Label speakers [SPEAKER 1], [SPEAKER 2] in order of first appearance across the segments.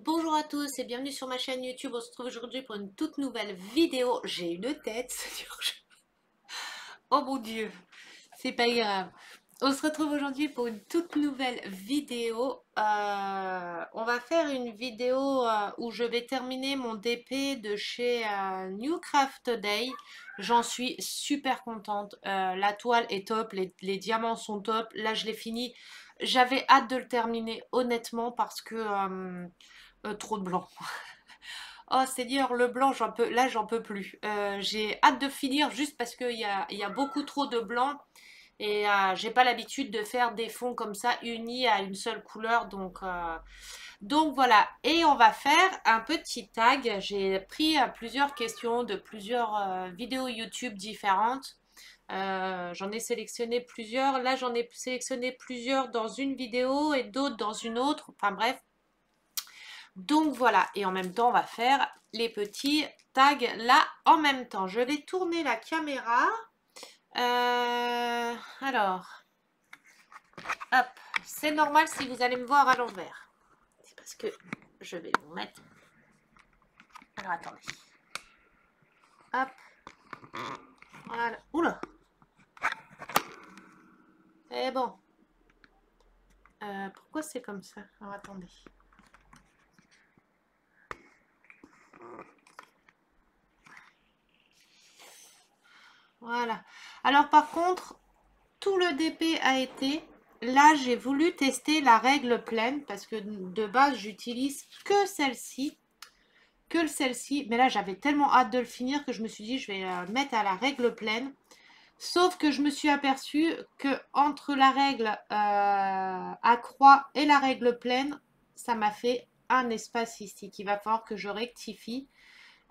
[SPEAKER 1] Bonjour à tous et bienvenue sur ma chaîne YouTube. On se retrouve aujourd'hui pour une toute nouvelle vidéo. J'ai une tête. oh mon dieu, c'est pas grave. On se retrouve aujourd'hui pour une toute nouvelle vidéo. Euh, on va faire une vidéo euh, où je vais terminer mon DP de chez New euh, Newcraft Today J'en suis super contente. la toile est top, les, les, diamants sont top. Là, je l'ai fini. J'avais hâte de le terminer, honnêtement, parce que euh, trop de blanc. oh Seigneur, le blanc, j'en peux, là j'en peux plus. Euh, j'ai hâte de finir juste parce qu'il y a, y a, beaucoup trop de blanc. Et je euh, j'ai pas l'habitude de faire des fonds comme ça unis à une seule couleur. Donc, donc voilà. Et on va faire un petit tag. J'ai pris plusieurs questions de plusieurs vidéos YouTube différentes. j'en ai sélectionné plusieurs. Là, j'en ai sélectionné plusieurs dans une vidéo et d'autres dans une autre. Enfin bref, donc voilà, et en même temps, on va faire les petits tags là en même temps. Je vais tourner la caméra. Euh, alors, hop, c'est normal si vous allez me voir à l'envers. C'est parce que je vais vous mettre... Alors, attendez. Hop. Voilà. Oula. C'est eh bon. Euh, pourquoi c'est comme ça Alors, attendez. Voilà. Alors par contre, tout le DP a été. Là, j'ai voulu tester la règle pleine parce que de base, j'utilise que celle-ci. Que celle-ci. Mais là, j'avais tellement hâte de le finir que je me suis dit, je vais euh, mettre à la règle pleine. Sauf que je me suis aperçue que entre la règle euh, à croix et la règle pleine, ça m'a fait un espace ici Il va falloir que je rectifie.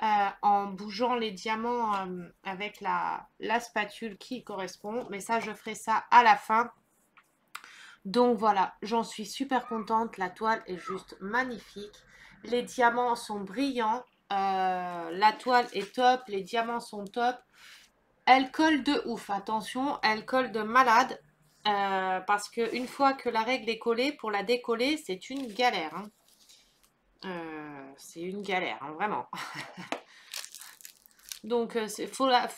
[SPEAKER 1] Euh, en bougeant les diamants euh, avec la, spatule qui correspond. Mais ça, je ferai ça à la fin. Donc voilà, j'en suis super contente. La toile est juste magnifique. Les diamants sont brillants. Euh, la toile est top. Les diamants sont top. Elle colle de ouf. Attention, elle colle de malade. parce qu'une fois que la règle est collée, pour la décoller, c'est une galère. Hein. Euh, c'est une galère, hein, vraiment. Donc, il euh, faut la,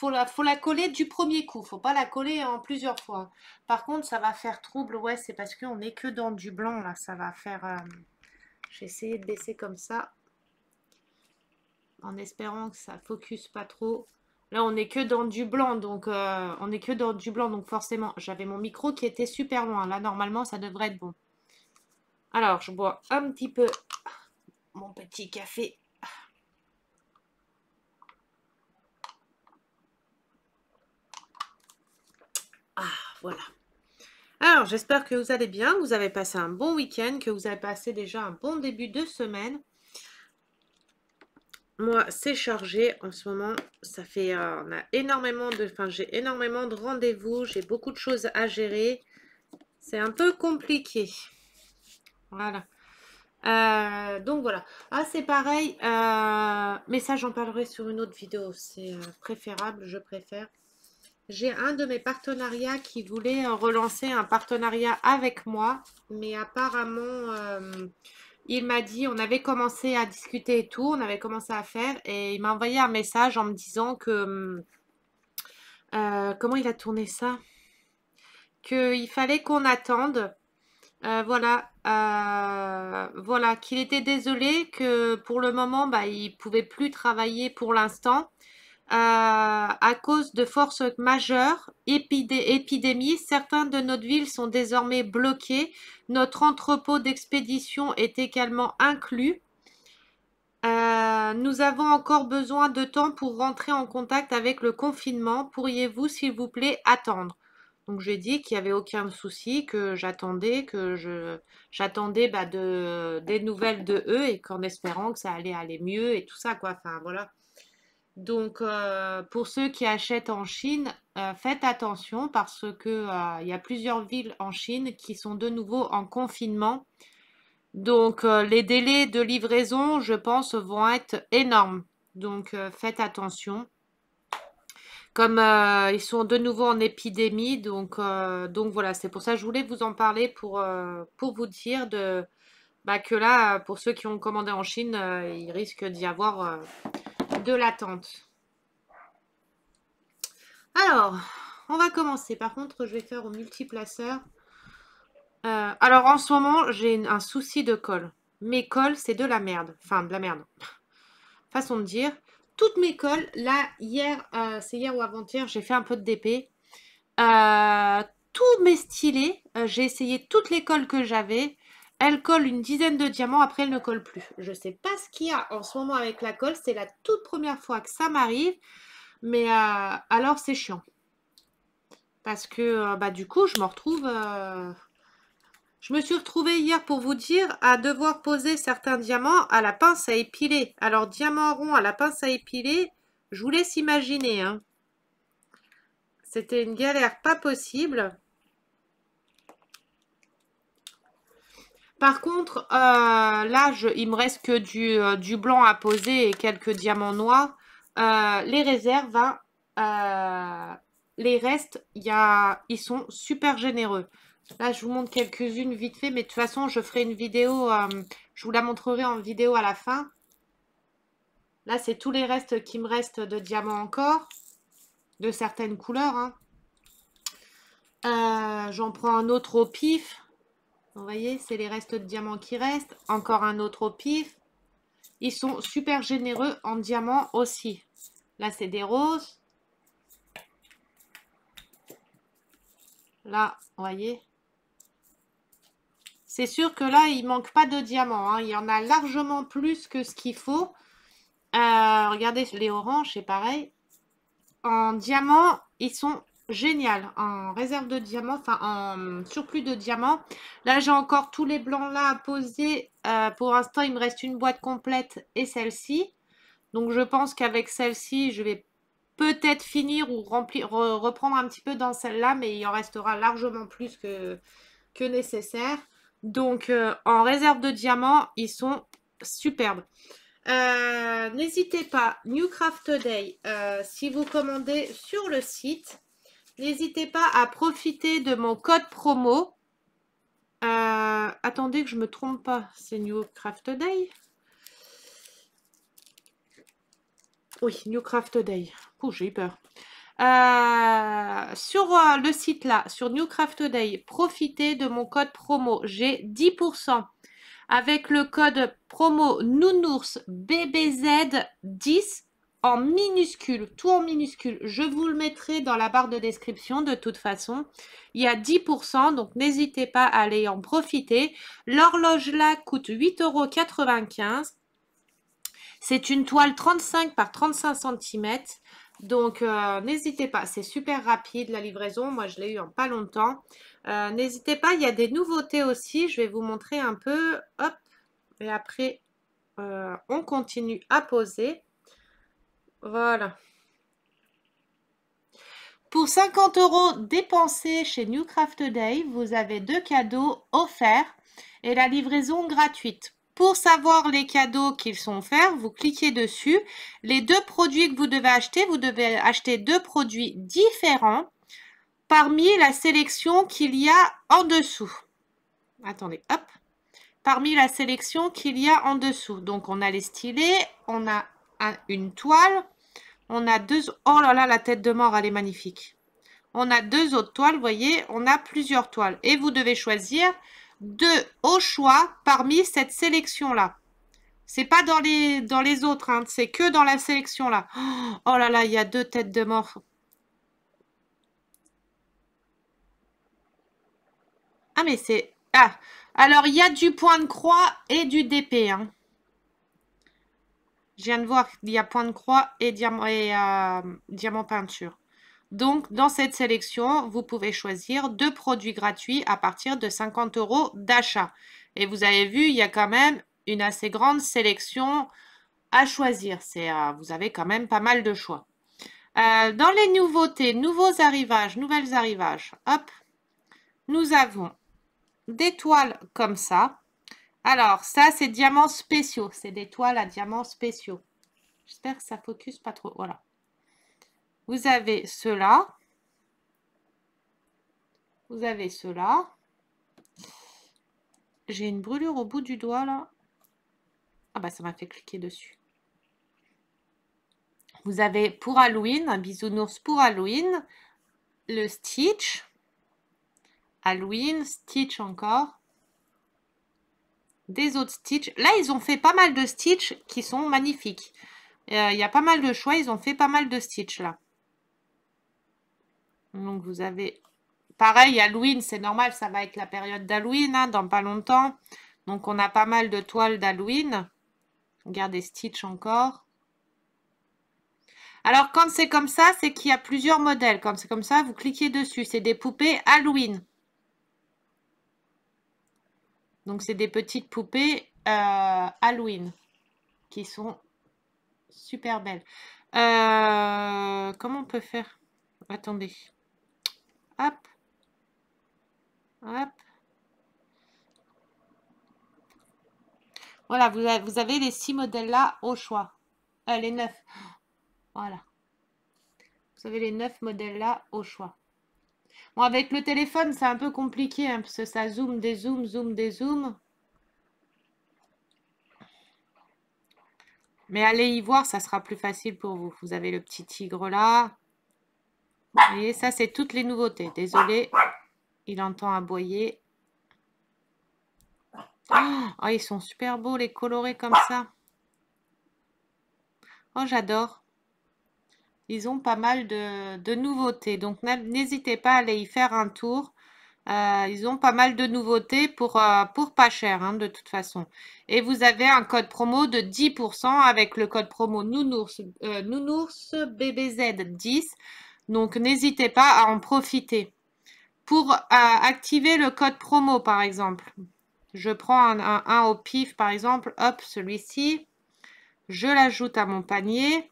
[SPEAKER 1] la coller du premier coup. faut pas la coller en plusieurs fois. Par contre, ça va faire trouble. Ouais, c'est parce qu'on est que dans du blanc, là. Ça va faire... Euh, de baisser comme ça. En espérant que ça focus pas trop. Là, on est que dans du blanc, donc on est que dans du blanc, donc forcément, j'avais mon micro qui était super loin. Là, normalement, ça devrait être bon. Alors, je bois un petit peu mon petit café. Ah, voilà. Alors, j'espère que vous allez bien, que vous avez passé un bon week-end, que vous avez passé déjà un bon début de semaine. Moi, c'est chargé en ce moment. Ça fait, euh, on a énormément de, enfin, j'ai énormément de rendez-vous. J'ai beaucoup de choses à gérer. C'est un peu compliqué. Voilà. Euh, donc voilà. Ah, c'est pareil. Euh, mais ça, j'en parlerai sur une autre vidéo. C'est euh, préférable, je préfère. J'ai un de mes partenariats qui voulait relancer un partenariat avec moi. Mais apparemment, il m'a dit, on avait commencé à discuter et tout. On avait commencé à faire. Et il m'a envoyé un message en me disant que... comment il a tourné ça Qu'il fallait qu'on attende euh, voilà, euh, voilà qu'il était désolé que pour le moment, bah, il ne pouvait plus travailler pour l'instant euh, à cause de forces majeures, épidémie. épidémies. Certains de notre ville sont désormais bloqués. Notre entrepôt d'expédition est également inclus. nous avons encore besoin de temps pour rentrer en contact avec le confinement. Pourriez-vous, s'il vous plaît, attendre donc j'ai dit qu'il n'y avait aucun souci, que j'attendais, que j'attendais bah, des nouvelles de eux et qu'en espérant que ça allait aller mieux et tout ça quoi. Enfin voilà. Donc euh, pour ceux qui achètent en Chine, euh, faites attention parce qu'il euh, y a plusieurs villes en Chine qui sont de nouveau en confinement. Donc les délais de livraison, je pense, vont être énormes. Donc faites attention. Comme euh, ils sont de nouveau en épidémie, donc, euh, donc voilà, c'est pour ça que je voulais vous en parler pour, euh, pour vous dire de, bah, que là, pour ceux qui ont commandé en Chine, il risque d'y avoir de l'attente. Alors, on va commencer. Par contre, je vais faire au multiplaceur. alors en ce moment, j'ai un souci de colle. Mes colles, c'est de la merde. Enfin, de la merde. Façon de dire toutes mes colles. Là, hier, euh, c'est hier ou avant-hier, j'ai fait un peu de DP. Euh, tous mes stylés, euh, j'ai essayé toutes les colles que j'avais. Elle colle une dizaine de diamants, après elle ne colle plus. Je ne sais pas ce qu'il y a en ce moment avec la colle. C'est la toute première fois que ça m'arrive. Mais alors, c'est chiant. Parce que bah, du coup, je me retrouve je me suis retrouvée hier pour vous dire à devoir poser certains diamants à la pince à épiler. Alors, diamants rond à la pince à épiler, je vous laisse imaginer. Hein. C'était une galère pas possible. Par contre, euh, là, je, il me reste que euh, du, blanc à poser et quelques diamants noirs. Euh, les réserves, hein, les restes, ils sont super généreux. Là, je vous montre quelques-unes vite fait, mais de toute façon, je ferai une vidéo, euh, je vous la montrerai en vidéo à la fin. Là, c'est tous les restes qui me restent de diamants encore, de certaines couleurs. Hein. Euh, j'en prends un autre au pif. Vous voyez, c'est les restes de diamants qui restent. Encore un autre au pif. Ils sont super généreux en diamants aussi. Là, c'est des roses. Là, vous voyez, c'est sûr que là, il manque pas de diamants. Hein. Il y en a largement plus que ce qu'il faut. Euh, regardez, les oranges, c'est pareil. En diamants, ils sont géniaux. en réserve de diamants, enfin en surplus de diamants. Là, j'ai encore tous les blancs là à poser. Euh, pour l'instant, il me reste une boîte complète et celle-ci. Donc, je pense qu'avec celle-ci, je vais peut-être finir ou reprendre un petit peu dans celle-là, mais il en restera largement plus que nécessaire. Donc, euh, en réserve de diamants, ils sont superbes. Euh, n'hésitez pas, New Craft Day, euh, si vous commandez sur le site, n'hésitez pas à profiter de mon code promo. attendez que je me trompe pas, c'est New Craft Day Oui, New Craft Day. Ouh, j'ai eu peur. Euh, sur euh, le site là, sur Newcraft Today, profitez de mon code promo. J'ai 10% avec le code promo Nounours BBZ10 en minuscule, tout en minuscule. Je vous le mettrai dans la barre de description de toute façon. Il y a 10%, donc n'hésitez pas à aller en profiter. L'horloge là coûte 8,95€. C'est une toile 35 par 35 cm. Donc, euh, n'hésitez pas, c'est super rapide la livraison. Moi, je l'ai eu en pas longtemps. Euh, n'hésitez pas, il y a des nouveautés aussi. Je vais vous montrer un peu. Hop, et après, euh, on continue à poser. Voilà. Pour 50 euros dépensés chez New Craft Day, vous avez deux cadeaux offerts et la livraison gratuite. Pour savoir les cadeaux qu'ils sont offerts, vous cliquez dessus. Les deux produits que vous devez acheter, vous devez acheter deux produits différents parmi la sélection qu'il y a en dessous. Attendez, hop. Parmi la sélection qu'il y a en dessous. Donc, on a les stylés, on a une toile, on a deux... Oh là là, la tête de mort, elle est magnifique. On a deux autres toiles, vous voyez, on a plusieurs toiles. Et vous devez choisir deux au choix parmi cette sélection-là. C'est pas dans les, dans les autres, hein. c'est que dans la sélection-là. Oh, oh là là, il y a deux têtes de mort. Ah, mais c'est... Ah, alors il y a du point de croix et du DP. Hein. Je viens de voir qu'il y a point de croix et diamant euh, peinture. Donc, dans cette sélection, vous pouvez choisir deux produits gratuits à partir de 50 euros d'achat. Et vous avez vu, il y a quand même une assez grande sélection à choisir. Euh, vous avez quand même pas mal de choix. Euh, dans les nouveautés, nouveaux arrivages, nouvelles arrivages, hop, nous avons des toiles comme ça. Alors, ça, c'est diamants spéciaux. C'est des toiles à diamants spéciaux. J'espère que ça focus pas trop. Voilà. Vous avez cela. Vous avez cela. J'ai une brûlure au bout du doigt là. Ah bah ça m'a fait cliquer dessus. Vous avez pour Halloween, un bisounours pour Halloween, le Stitch. Halloween, Stitch encore. Des autres Stitch. Là, ils ont fait pas mal de Stitch qui sont magnifiques. Euh, il y a pas mal de choix, ils ont fait pas mal de Stitch là. Donc vous avez... Pareil, Halloween, c'est normal, ça va être la période d'Halloween hein, dans pas longtemps. Donc on a pas mal de toiles d'Halloween. Regardez Stitch encore. Alors quand c'est comme ça, c'est qu'il y a plusieurs modèles. Quand c'est comme ça, vous cliquez dessus. C'est des poupées Halloween. Donc c'est des petites poupées euh, Halloween qui sont super belles. Euh, comment on peut faire Attendez. Hop. Hop. Voilà, vous avez, les six modèles-là au choix. Euh, les neuf. Voilà. Vous avez les neuf modèles-là au choix. Bon, avec le téléphone, c'est un peu compliqué, hein, parce que ça zoom, dézoom, zoom, dézoom. Mais allez y voir, ça sera plus facile pour vous. Vous avez le petit tigre là. Vous voyez, ça, c'est toutes les nouveautés. Désolé, il entend aboyer. Oh, ils sont super beaux, les colorés comme ça. Oh, j'adore. Ils ont pas mal de, nouveautés. Donc, n'hésitez pas à aller y faire un tour. Euh, ils ont pas mal de nouveautés pour, euh, pas cher, hein, de toute façon. Et vous avez un code promo de 10% avec le code promo Nounours, 10 euh, donc, n'hésitez pas à en profiter. Pour activer le code promo, par exemple, je prends un, un au pif, par exemple, hop, celui-ci, je l'ajoute à mon panier,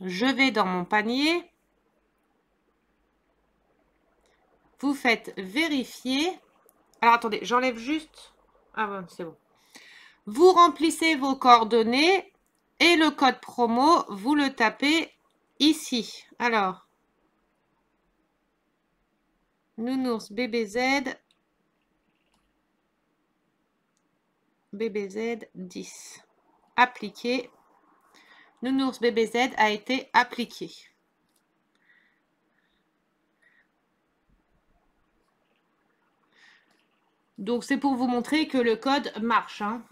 [SPEAKER 1] je vais dans mon panier, vous faites vérifier. Alors, attendez, j'enlève juste. Ah bon, c'est bon. Vous remplissez vos coordonnées et le code promo, vous le tapez Ici, alors, nounours BBZ, BBZ 10, appliqué. Nounours BBZ a été appliqué. Donc, c'est pour vous montrer que le code marche. Hein.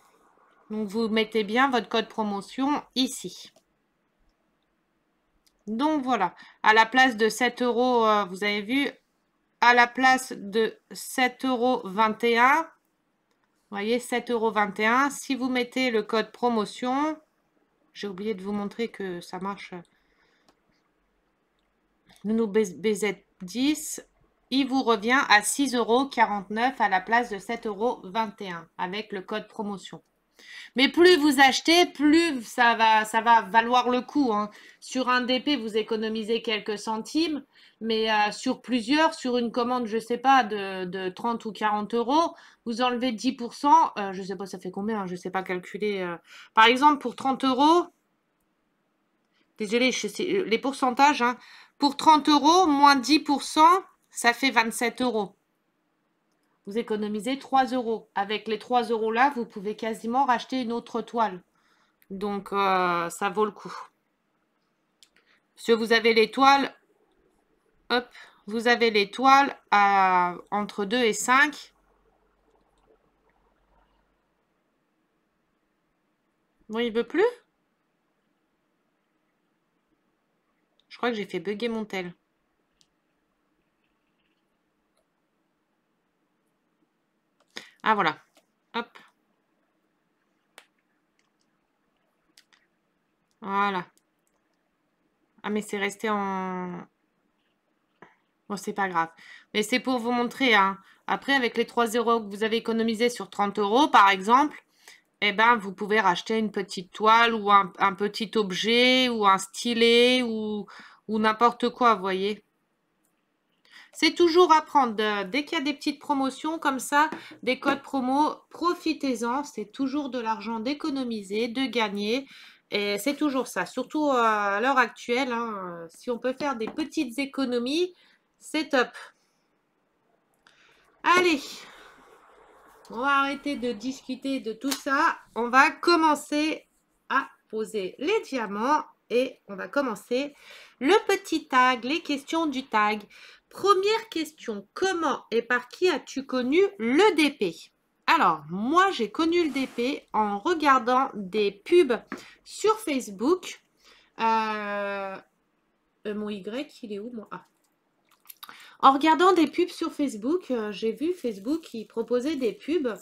[SPEAKER 1] Donc, vous mettez bien votre code promotion ici. Donc voilà, à la place de 7 euros, euh, vous avez vu, à la place de 7,21 euros, voyez, 7,21 euros, si vous mettez le code promotion, j'ai oublié de vous montrer que ça marche, nous BZ10, il vous revient à 6,49 euros à la place de 7,21 euros avec le code promotion. Mais plus vous achetez, plus ça va, ça va valoir le coup. Hein. Sur un DP, vous économisez quelques centimes, mais euh, sur plusieurs, sur une commande, je ne sais pas, de, 30 ou 40 euros, vous enlevez 10%, euh, je ne sais pas ça fait combien, hein, je ne sais pas calculer. Euh. Par exemple, pour 30 euros, désolé, les pourcentages, hein, pour 30 euros, moins 10%, ça fait 27 euros vous économisez 3 euros. Avec les 3 euros là, vous pouvez quasiment racheter une autre toile. Donc, euh, ça vaut le coup. Si vous avez les toiles, hop, vous avez les toiles à, entre 2 et 5. Bon, il veut plus Je crois que j'ai fait bugger mon tel. Ah, voilà. Hop. Voilà. Ah, mais c'est resté en... Bon, c'est pas grave. Mais c'est pour vous montrer. Hein. Après, avec les 3 euros que vous avez économisé sur 30 euros, par exemple, eh ben, vous pouvez racheter une petite toile ou un, petit objet ou un stylet ou, ou n'importe quoi, vous voyez. C'est toujours à prendre. dès qu'il y a des petites promotions comme ça, des codes promo, profitez-en. C'est toujours de l'argent d'économiser, de gagner. Et c'est toujours ça. Surtout euh, à l'heure actuelle, hein, euh, si on peut faire des petites économies, c'est top. Allez, on va arrêter de discuter de tout ça. On va commencer à poser les diamants et on va commencer le petit tag, les questions du tag. Première question, comment et par qui as-tu connu le DP Alors, moi, j'ai connu le DP en regardant des pubs sur Facebook. Euh, euh, mon Y, il est où ah. En regardant des pubs sur Facebook, euh, j'ai vu Facebook qui proposait des pubs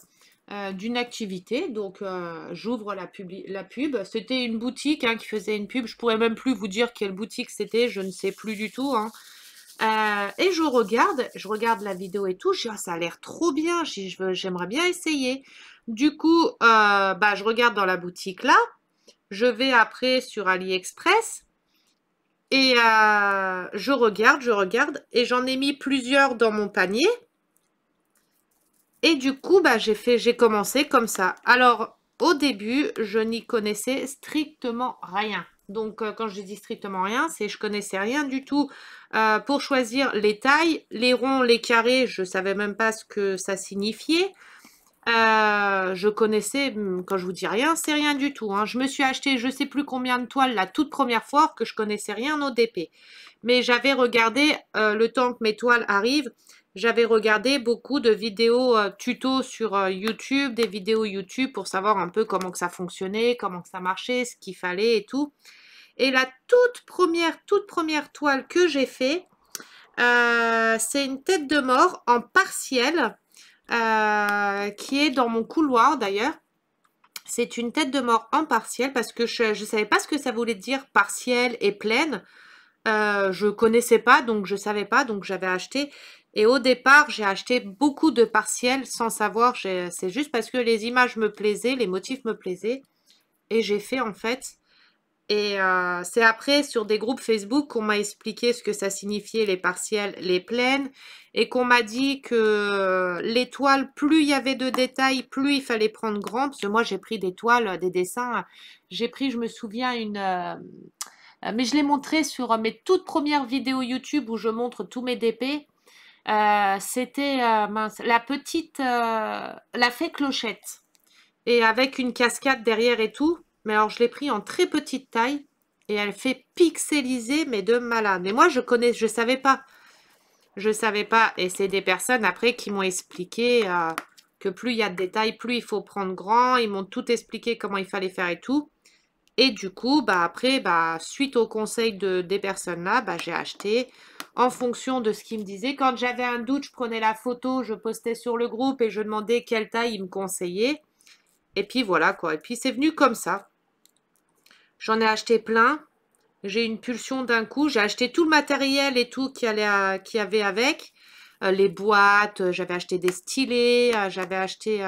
[SPEAKER 1] d'une activité. Donc, j'ouvre la, la, pub. C'était une boutique hein, qui faisait une pub. Je pourrais même plus vous dire quelle boutique c'était. Je ne sais plus du tout. Hein. Euh, et je regarde, je regarde la vidéo et tout, je dis, ah, ça a l'air trop bien, j'aimerais bien essayer. Du coup, euh, bah, je regarde dans la boutique là, je vais après sur AliExpress et euh, je regarde, je regarde et j'en ai mis plusieurs dans mon panier. Et du coup, bah, j'ai fait, j'ai commencé comme ça. Alors, au début, je n'y connaissais strictement rien. Donc, quand je dis strictement rien, c'est je connaissais rien du tout euh, pour choisir les tailles, les ronds, les carrés, je ne savais même pas ce que ça signifiait. Euh, je connaissais, hmm, quand je vous dis rien, c'est rien du tout. Hein. Je me suis acheté je ne sais plus combien de toiles la toute première fois que je connaissais rien au DP. Mais j'avais regardé, euh, le temps que mes toiles arrivent, j'avais regardé beaucoup de vidéos tuto sur YouTube, des vidéos YouTube pour savoir un peu comment que ça fonctionnait, comment que ça marchait, ce qu'il fallait et tout. Et la toute première, toute première toile que j'ai fait, euh, c'est une tête de mort en partiel euh, qui est dans mon couloir d'ailleurs. C'est une tête de mort en partiel parce que je ne savais pas ce que ça voulait dire partiel et pleine. Je euh, je connaissais pas, donc je savais pas, donc j'avais acheté. Et au départ, j'ai acheté beaucoup de partiels sans savoir. C'est juste parce que les images me plaisaient, les motifs me plaisaient. Et j'ai fait en fait et euh, c'est après sur des groupes Facebook qu'on m'a expliqué ce que ça signifiait les partiels, les pleines, et qu'on m'a dit que euh, l'étoile, plus il y avait de détails, plus il fallait prendre grand, parce que moi j'ai pris des toiles, euh, des dessins, j'ai pris, je me souviens, une... mais je l'ai montré sur mes toutes premières vidéos YouTube où je montre tous mes DP. C'était la petite, la fée clochette. Et avec une cascade derrière et tout. Mais alors, je l'ai pris en très petite taille et elle fait pixeliser, mais de malade. Mais moi, je connais, je savais pas. Je savais pas. Et c'est des personnes après qui m'ont expliqué euh, que plus il y a de détails, plus il faut prendre grand. Ils m'ont tout expliqué comment il fallait faire et tout. Et du coup, bah après, bah, suite aux conseils de, des personnes-là, bah, j'ai acheté en fonction de ce qu'ils me disaient. Quand j'avais un doute, je prenais la photo, je postais sur le groupe et je demandais quelle taille ils me conseillaient. Et puis voilà quoi. Et puis c'est venu comme ça. J'en ai acheté plein. J'ai une pulsion d'un coup. J'ai acheté tout le matériel et tout qu'il y, avait avec. Euh, les boîtes, euh, j'avais acheté des stylets, euh, j'avais acheté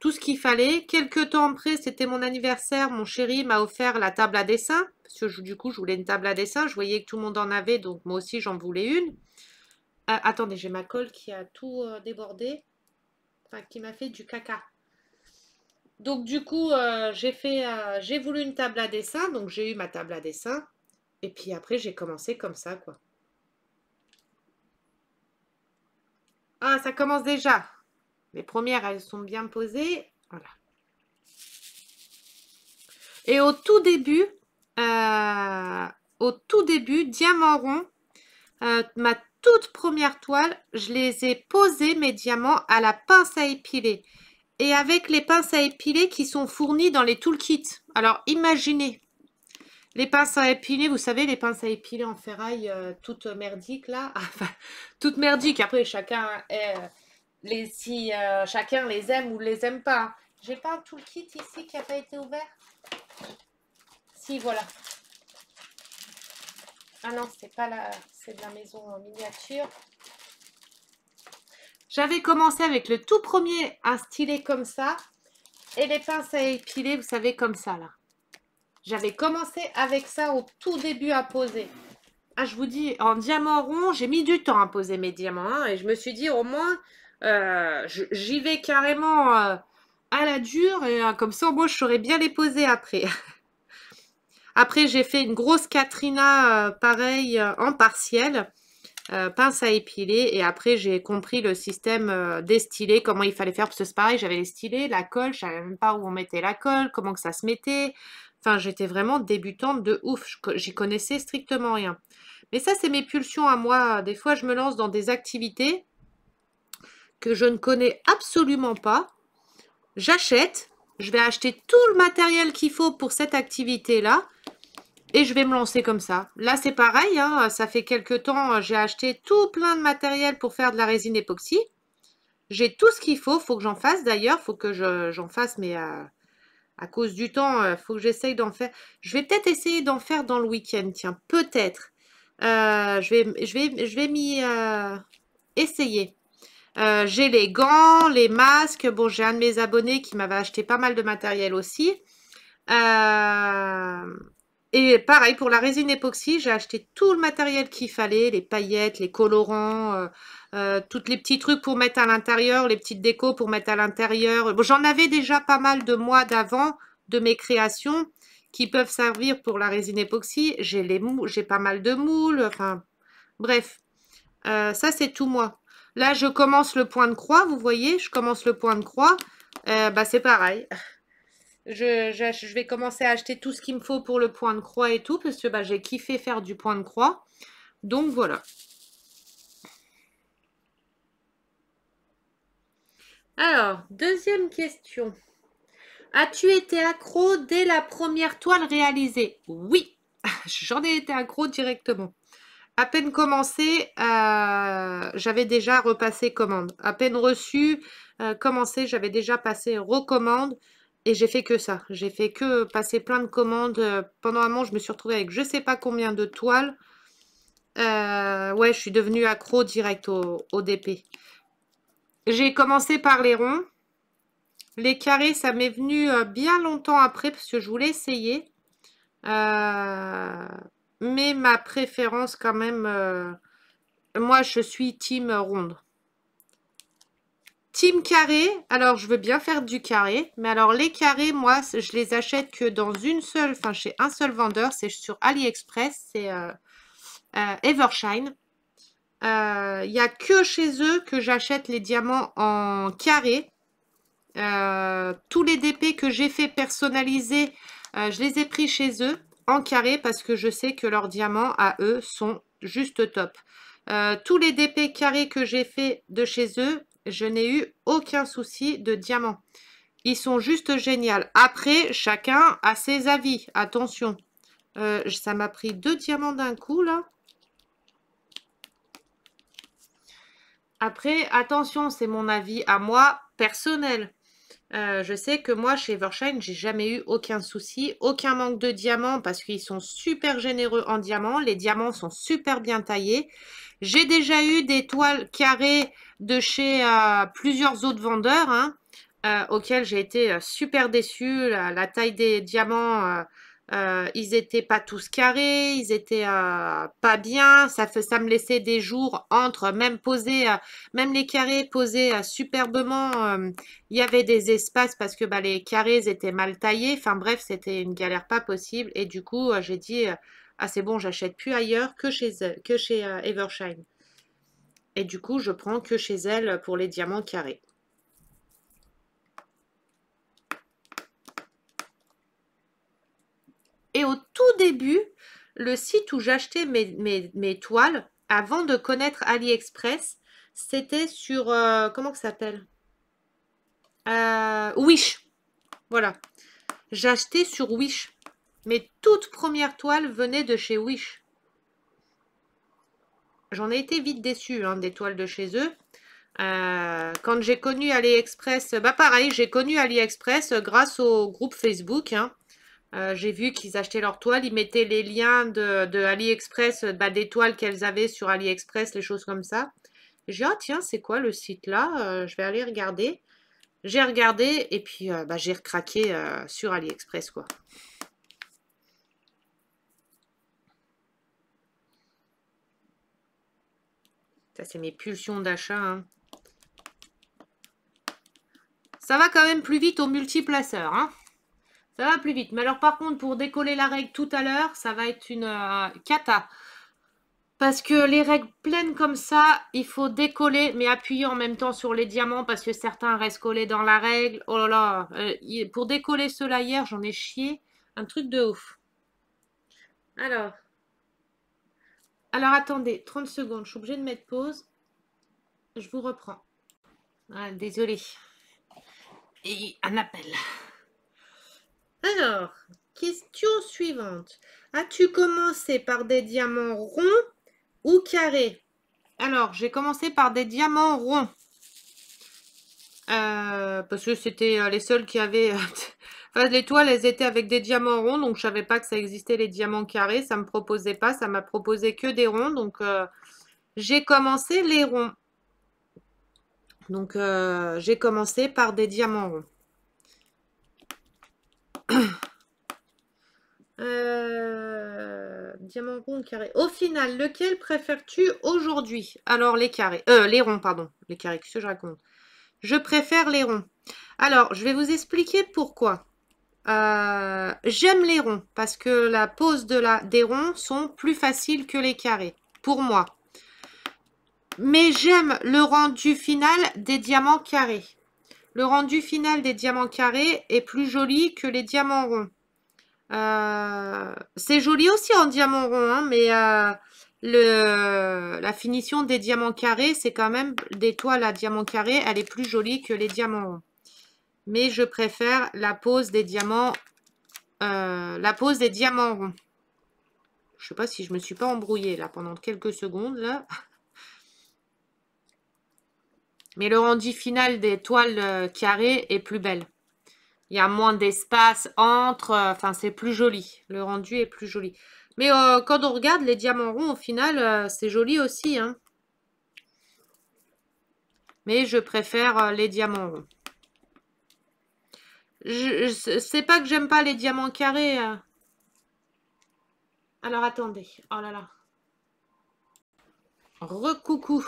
[SPEAKER 1] tout ce qu'il fallait. Quelques temps après, c'était mon anniversaire. Mon chéri m'a offert la table à dessin. Parce que du coup, je voulais une table à dessin. Je voyais que tout le monde en avait, donc moi aussi, j'en voulais une. attendez, j'ai ma colle qui a tout débordé. Enfin, qui m'a fait du caca. Donc du coup, euh, j'ai fait, euh, j'ai voulu une table à dessin, donc j'ai eu ma table à dessin. Et puis après, j'ai commencé comme ça, quoi. Ah, ça commence déjà. Les premières, elles sont bien posées. Voilà. Et au tout début, euh, au tout début, diamant rond, ma toute première toile, je les ai posés, mes diamants, à la pince à épiler et avec les pinces à épiler qui sont fournies dans les toolkits. Alors imaginez, les pinces à épiler, vous savez, les pinces à épiler en ferraille euh, toutes euh, merdiques là, enfin, toutes merdiques, après chacun, euh, les, si, chacun les aime ou les aime pas. J'ai pas un toolkit ici qui n'a pas été ouvert Si, voilà. Ah non, c'est pas la, c'est de la maison en miniature. J'avais commencé avec le tout premier, à styler comme ça, et les pinces à épiler, vous savez, comme ça, là. J'avais commencé avec ça au tout début à poser. Ah, je vous dis, en diamant rond, j'ai mis du temps à poser mes diamants. Hein, et je me suis dit, au moins, euh, j'y vais carrément euh, à la dure. Et euh, comme ça, moi, je saurais bien les poser après. après, j'ai fait une grosse Katrina, pareil, en partiel. Euh, pince à épiler et après j'ai compris le système euh, comment il fallait faire parce que c'est pareil, j'avais les stylés, la colle, je savais même pas où on mettait la colle, comment que ça se mettait. Enfin, j'étais vraiment débutante de ouf, j'y connaissais strictement rien. Mais ça, c'est mes pulsions à moi. Des fois, je me lance dans des activités que je ne connais absolument pas. J'achète, je vais acheter tout le matériel qu'il faut pour cette activité-là. Et je vais me lancer comme ça. Là, c'est pareil. Hein. ça fait quelques temps, j'ai acheté tout plein de matériel pour faire de la résine époxy. J'ai tout ce qu'il faut. Il faut que j'en fasse d'ailleurs. Il faut que j'en fasse, mais euh, à, cause du temps, il euh, faut que j'essaye d'en faire. Je vais peut-être essayer d'en faire dans le week-end. Tiens, peut-être. Euh, je vais, je vais, m'y essayer. j'ai les gants, les masques. Bon, j'ai un de mes abonnés qui m'avait acheté pas mal de matériel aussi. Euh... Et pareil, pour la résine époxy, j'ai acheté tout le matériel qu'il fallait, les paillettes, les colorants, euh, euh, toutes les petits trucs pour mettre à l'intérieur, les petites décos pour mettre à l'intérieur. J'en avais déjà pas mal de mois d'avant de mes créations qui peuvent servir pour la résine époxy. J'ai j'ai pas mal de moules, enfin bref. Euh, ça, c'est tout moi. Là, je commence le point de croix, vous voyez, je commence le point de croix. bah, c'est pareil. Je, vais commencer à acheter tout ce qu'il me faut pour le point de croix et tout, parce que bah, j'ai kiffé faire du point de croix. Donc voilà. Alors, deuxième question. As-tu été accro dès la première toile réalisée Oui, j'en ai été accro directement. À peine commencé, euh, j'avais déjà repassé commande. À peine reçu, euh, commencé, j'avais déjà passé recommande. Et j'ai fait que ça. J'ai fait que passer plein de commandes. Euh, pendant un moment, je me suis retrouvée avec je sais pas combien de toiles. Euh, ouais, je suis devenue accro direct au, DP. J'ai commencé par les ronds. Les carrés, ça m'est venu euh, bien longtemps après parce que je voulais essayer. mais ma préférence quand même... moi, je suis team ronde. Team carré, alors je veux bien faire du carré, mais alors les carrés, moi, je les achète que dans une seule, enfin chez un seul vendeur, c'est sur AliExpress, c'est euh, euh, Evershine. Il euh, n'y a que chez eux que j'achète les diamants en carré. tous les DP que j'ai fait personnaliser, je les ai pris chez eux en carré parce que je sais que leurs diamants à eux sont juste top. tous les DP carrés que j'ai fait de chez eux, je n'ai eu aucun souci de diamants. Ils sont juste géniaux. Après, chacun a ses avis. Attention. Euh, ça m'a pris deux diamants d'un coup, là. Après, attention, c'est mon avis à moi personnel. Euh, je sais que moi, chez Evershine, j'ai jamais eu aucun souci, aucun manque de diamants parce qu'ils sont super généreux en diamants. Les diamants sont super bien taillés. J'ai déjà eu des toiles carrées de chez euh, plusieurs autres vendeurs hein, euh, auxquels j'ai été euh, super déçue. La, taille des diamants, ils n'étaient pas tous carrés, ils étaient pas bien. Ça, ça me laissait des jours entre, même poser même les carrés posés superbement. Il y avait des espaces parce que bah, les carrés étaient mal taillés. Enfin bref, c'était une galère pas possible. Et du coup, j'ai dit ah c'est bon, j'achète plus ailleurs que chez, que chez Evershine. Et du coup, je prends que chez elle pour les diamants carrés. Et au tout début, le site où j'achetais mes, toiles, avant de connaître AliExpress, c'était sur, euh, comment ça s'appelle euh, Wish. Voilà. J'achetais sur Wish. Mes toutes premières toiles venaient de chez Wish. J'en ai été vite déçue hein, des toiles de chez eux. Euh, quand j'ai connu AliExpress, bah pareil, j'ai connu AliExpress euh, grâce au groupe Facebook. Hein. Euh, j'ai vu qu'ils achetaient leurs toiles, ils mettaient les liens de, AliExpress, bah, des toiles qu'elles avaient sur AliExpress, les choses comme ça. J'ai dit, ah tiens, c'est quoi le site là Je vais aller regarder. J'ai regardé et puis bah, j'ai recraqué sur AliExpress quoi. Ça, c'est mes pulsions d'achat. Hein. Ça va quand même plus vite au multiplaceur. Hein. Ça va plus vite. Mais alors, par contre, pour décoller la règle tout à l'heure, ça va être une euh, cata. Parce que les règles pleines comme ça, il faut décoller, mais appuyer en même temps sur les diamants parce que certains restent collés dans la règle. Oh là là, euh, pour décoller cela hier, j'en ai chié un truc de ouf. Alors, alors attendez, 30 secondes, je suis obligée de mettre pause. Je vous reprends. Ah, désolée. Et un appel. Alors, question suivante. As-tu commencé par des diamants ronds ou carrés Alors, j'ai commencé par des diamants ronds. Euh, parce que c'était euh, les seuls qui avaient euh, les toiles, elles étaient avec des diamants ronds, donc je savais pas que ça existait les diamants carrés. Ça me proposait pas, ça m'a proposé que des ronds. Donc euh, j'ai commencé les ronds. Donc euh, j'ai commencé par des diamants ronds. Euh, diamant rond carré. Au final, lequel préfères-tu aujourd'hui Alors les carrés, euh, les ronds, pardon, les carrés. Qu'est-ce que je raconte Je préfère les ronds. Alors, je vais vous expliquer pourquoi. Euh, j'aime les ronds parce que la pose de la, des ronds sont plus faciles que les carrés, pour moi. Mais j'aime le rendu final des diamants carrés. Le rendu final des diamants carrés est plus joli que les diamants ronds. Euh, c'est joli aussi en diamant rond, hein, mais euh, la finition des diamants carrés, c'est quand même des toiles à diamant carré elle est plus jolie que les diamants ronds mais je préfère la pose des diamants, euh, la pose des diamants ronds. Je sais pas si je me suis pas embrouillée là pendant quelques secondes Mais le rendu final des toiles euh, carrées est plus belle. Il y a moins d'espace entre, euh, enfin c'est plus joli. Le rendu est plus joli. Mais quand on regarde les diamants ronds, au final, c'est joli aussi. Hein. Mais je préfère les diamants ronds. Je, sais pas que j'aime pas les diamants carrés. Hein. Alors attendez. Oh là là. Recoucou.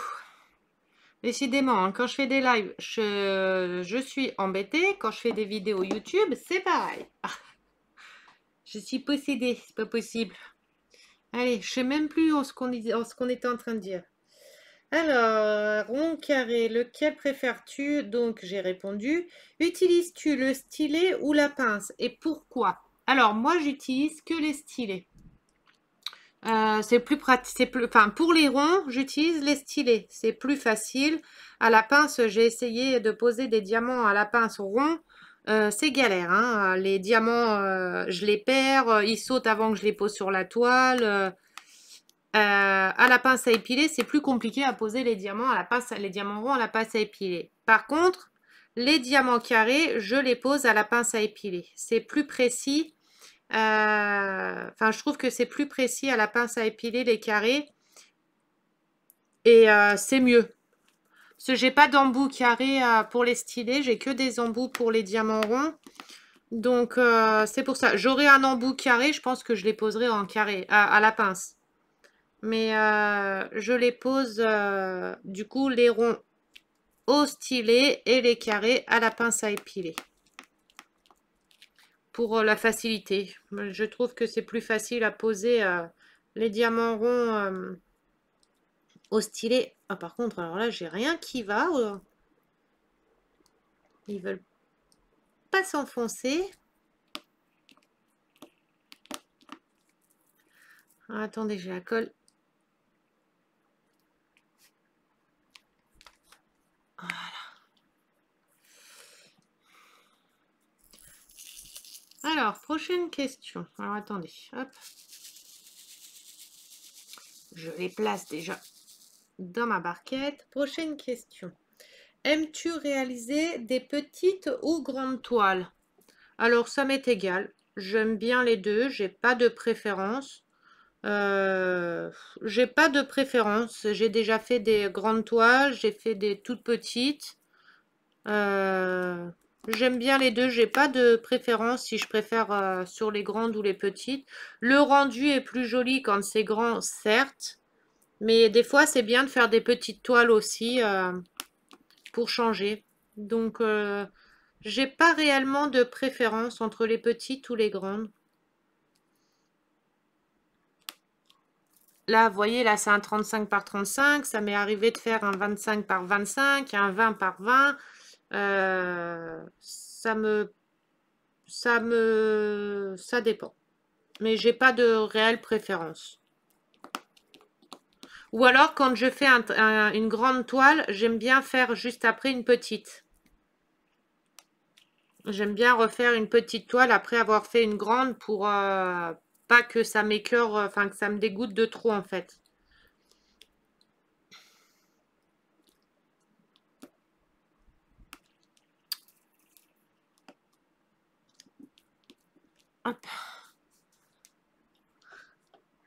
[SPEAKER 1] Décidément, hein, quand je fais des lives, je, je, suis embêtée. Quand je fais des vidéos YouTube, c'est pareil. Ah. Je suis possédée, c'est pas possible. Allez, je sais même plus en ce qu'on était en train de dire. Alors, rond carré, lequel préfères-tu Donc, j'ai répondu, utilises-tu le stylet ou la pince Et pourquoi Alors, moi, j'utilise que les stylets. Euh, c'est plus pratique, plus, enfin, pour les ronds, j'utilise les stylets, c'est plus facile. À la pince, j'ai essayé de poser des diamants à la pince rond, euh, c'est galère. Hein. Les diamants, euh, je les perds, ils sautent avant que je les pose sur la toile. Euh, à la pince à épiler, c'est plus compliqué à poser les diamants à la pince, les diamants ronds à la pince à épiler. Par contre, les diamants carrés, je les pose à la pince à épiler. C'est plus précis. Euh, enfin, je trouve que c'est plus précis à la pince à épiler les carrés. Et euh, c'est mieux. Parce que j'ai pas d'embout carré pour les stylés, j'ai que des embouts pour les diamants ronds. Donc, c'est pour ça. J'aurai un embout carré, je pense que je les poserai en carré, à la pince mais euh, je les pose euh, du coup les ronds au stylet et les carrés à la pince à épiler pour euh, la facilité. Je trouve que c'est plus facile à poser les diamants ronds au stylet. Ah, par contre, alors là, j'ai rien qui va. Ils veulent pas s'enfoncer. Ah, attendez, j'ai la colle Alors, prochaine question. Alors, attendez. Hop. Je les place déjà dans ma barquette. Prochaine question. Aimes-tu réaliser des petites ou grandes toiles Alors, ça m'est égal. J'aime bien les deux. J'ai pas de préférence. Euh, j'ai pas de préférence. J'ai déjà fait des grandes toiles. J'ai fait des toutes petites. Euh, J'aime bien les deux, j'ai pas de préférence si je préfère euh, sur les grandes ou les petites. Le rendu est plus joli quand c'est grand, certes, mais des fois c'est bien de faire des petites toiles aussi euh, pour changer. Donc euh, j'ai pas réellement de préférence entre les petites ou les grandes. Là, vous voyez, là, c'est un 35 par 35. Ça m'est arrivé de faire un 25 par 25, un 20 par 20. Euh, ça me ça me ça dépend mais j'ai pas de réelle préférence ou alors quand je fais une grande toile j'aime bien faire juste après une petite j'aime bien refaire une petite toile après avoir fait une grande pour euh, pas que ça m'écœure euh, enfin que ça me dégoûte de trop en fait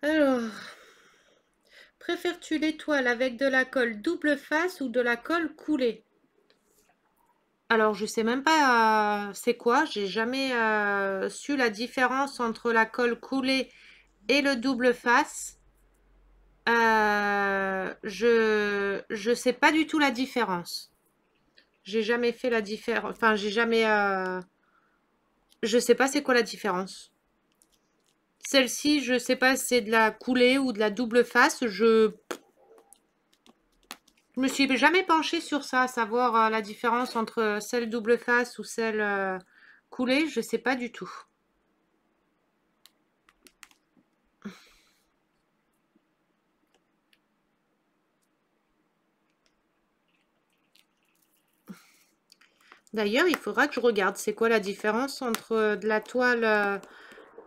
[SPEAKER 1] Alors, préfères-tu l'étoile avec de la colle double face ou de la colle coulée alors, je sais même pas euh, c'est quoi. J'ai jamais euh, su la différence entre la colle coulée et le double face. Euh, je je sais pas du tout la différence. J'ai jamais fait la différence. Enfin, j'ai jamais je sais pas c'est quoi la différence. Celle-ci, je sais pas si c'est de la coulée ou de la double face. Je... ne me suis jamais penchée sur ça, savoir euh, la différence entre euh, celle double face ou celle euh, coulée. Je sais pas du tout. D'ailleurs, il faudra que je regarde. C'est quoi la différence entre euh, de la toile euh,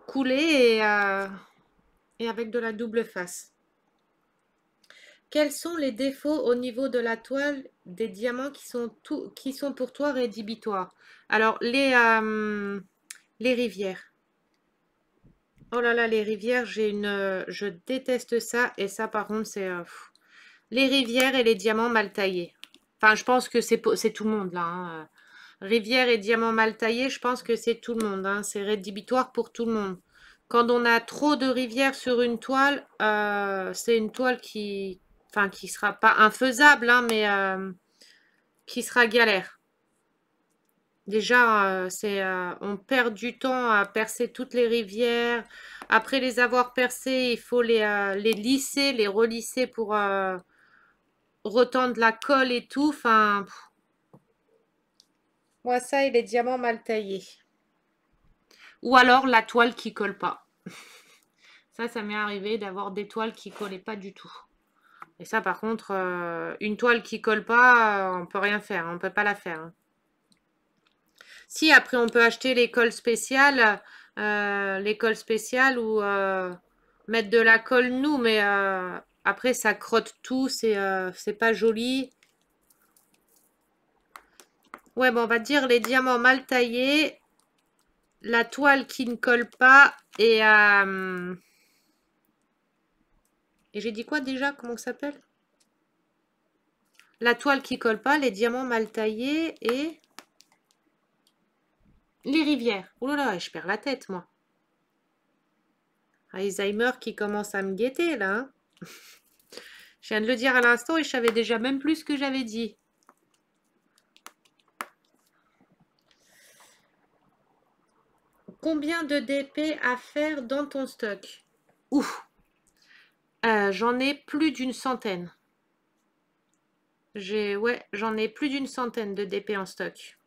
[SPEAKER 1] coulée euh, et, avec de la double face Quels sont les défauts au niveau de la toile des diamants qui sont, qui sont pour toi rédhibitoires Alors, les, les rivières. Oh là là, les rivières, j'ai une, je déteste ça. Et ça, par contre, c'est... les rivières et les diamants mal taillés. Enfin, je pense que c'est tout le monde, là. Hein, Rivière et diamant mal taillé, je pense que c'est tout le monde. Hein. C'est rédhibitoire pour tout le monde. Quand on a trop de rivières sur une toile, euh, c'est une toile qui enfin qui sera pas infaisable, hein, mais euh, qui sera galère. Déjà, euh, c'est, on perd du temps à percer toutes les rivières. Après les avoir percées, il faut les, les lisser, les relisser pour retendre la colle et tout. Enfin, moi, ça et les diamants mal taillés. Ou alors la toile qui colle pas. Ça, ça m'est arrivé d'avoir des toiles qui collaient pas du tout. Et ça, par contre, euh, une toile qui colle pas, euh, on peut rien faire. On peut pas la faire. Hein. Si, après, on peut acheter les spéciale, euh, spéciales. les ou mettre de la colle nous. Mais après, ça crotte tout. C'est pas joli. Ouais, bon, on va dire les diamants mal taillés, la toile qui ne colle pas et... Euh, et j'ai dit quoi déjà Comment ça s'appelle La toile qui colle pas, les diamants mal taillés et... Les rivières. Oh là je perds la tête, moi. Alzheimer qui commence à me guetter, là. Hein. je viens de le dire à l'instant et je savais déjà même plus ce que j'avais dit. combien de DP à faire dans ton stock Ouf euh, J'en ai plus d'une centaine. J'ai ouais, j'en ai plus d'une centaine de DP en stock.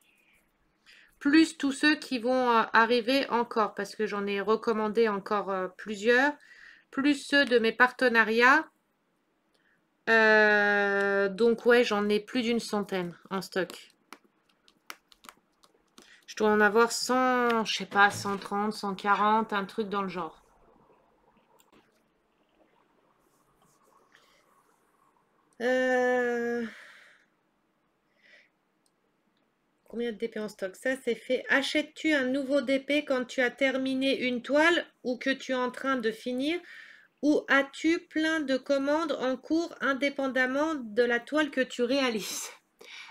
[SPEAKER 1] Plus tous ceux qui vont euh, arriver encore, parce que j'en ai recommandé encore euh, plusieurs, plus ceux de mes partenariats. donc ouais, j'en ai plus d'une centaine en stock dois en avoir 100, je sais pas, 130, 140, un truc dans le genre. Euh, combien de DP en stock Ça, c'est fait. Achètes-tu un nouveau DP quand tu as terminé une toile ou que tu es en train de finir Ou as-tu plein de commandes en cours indépendamment de la toile que tu réalises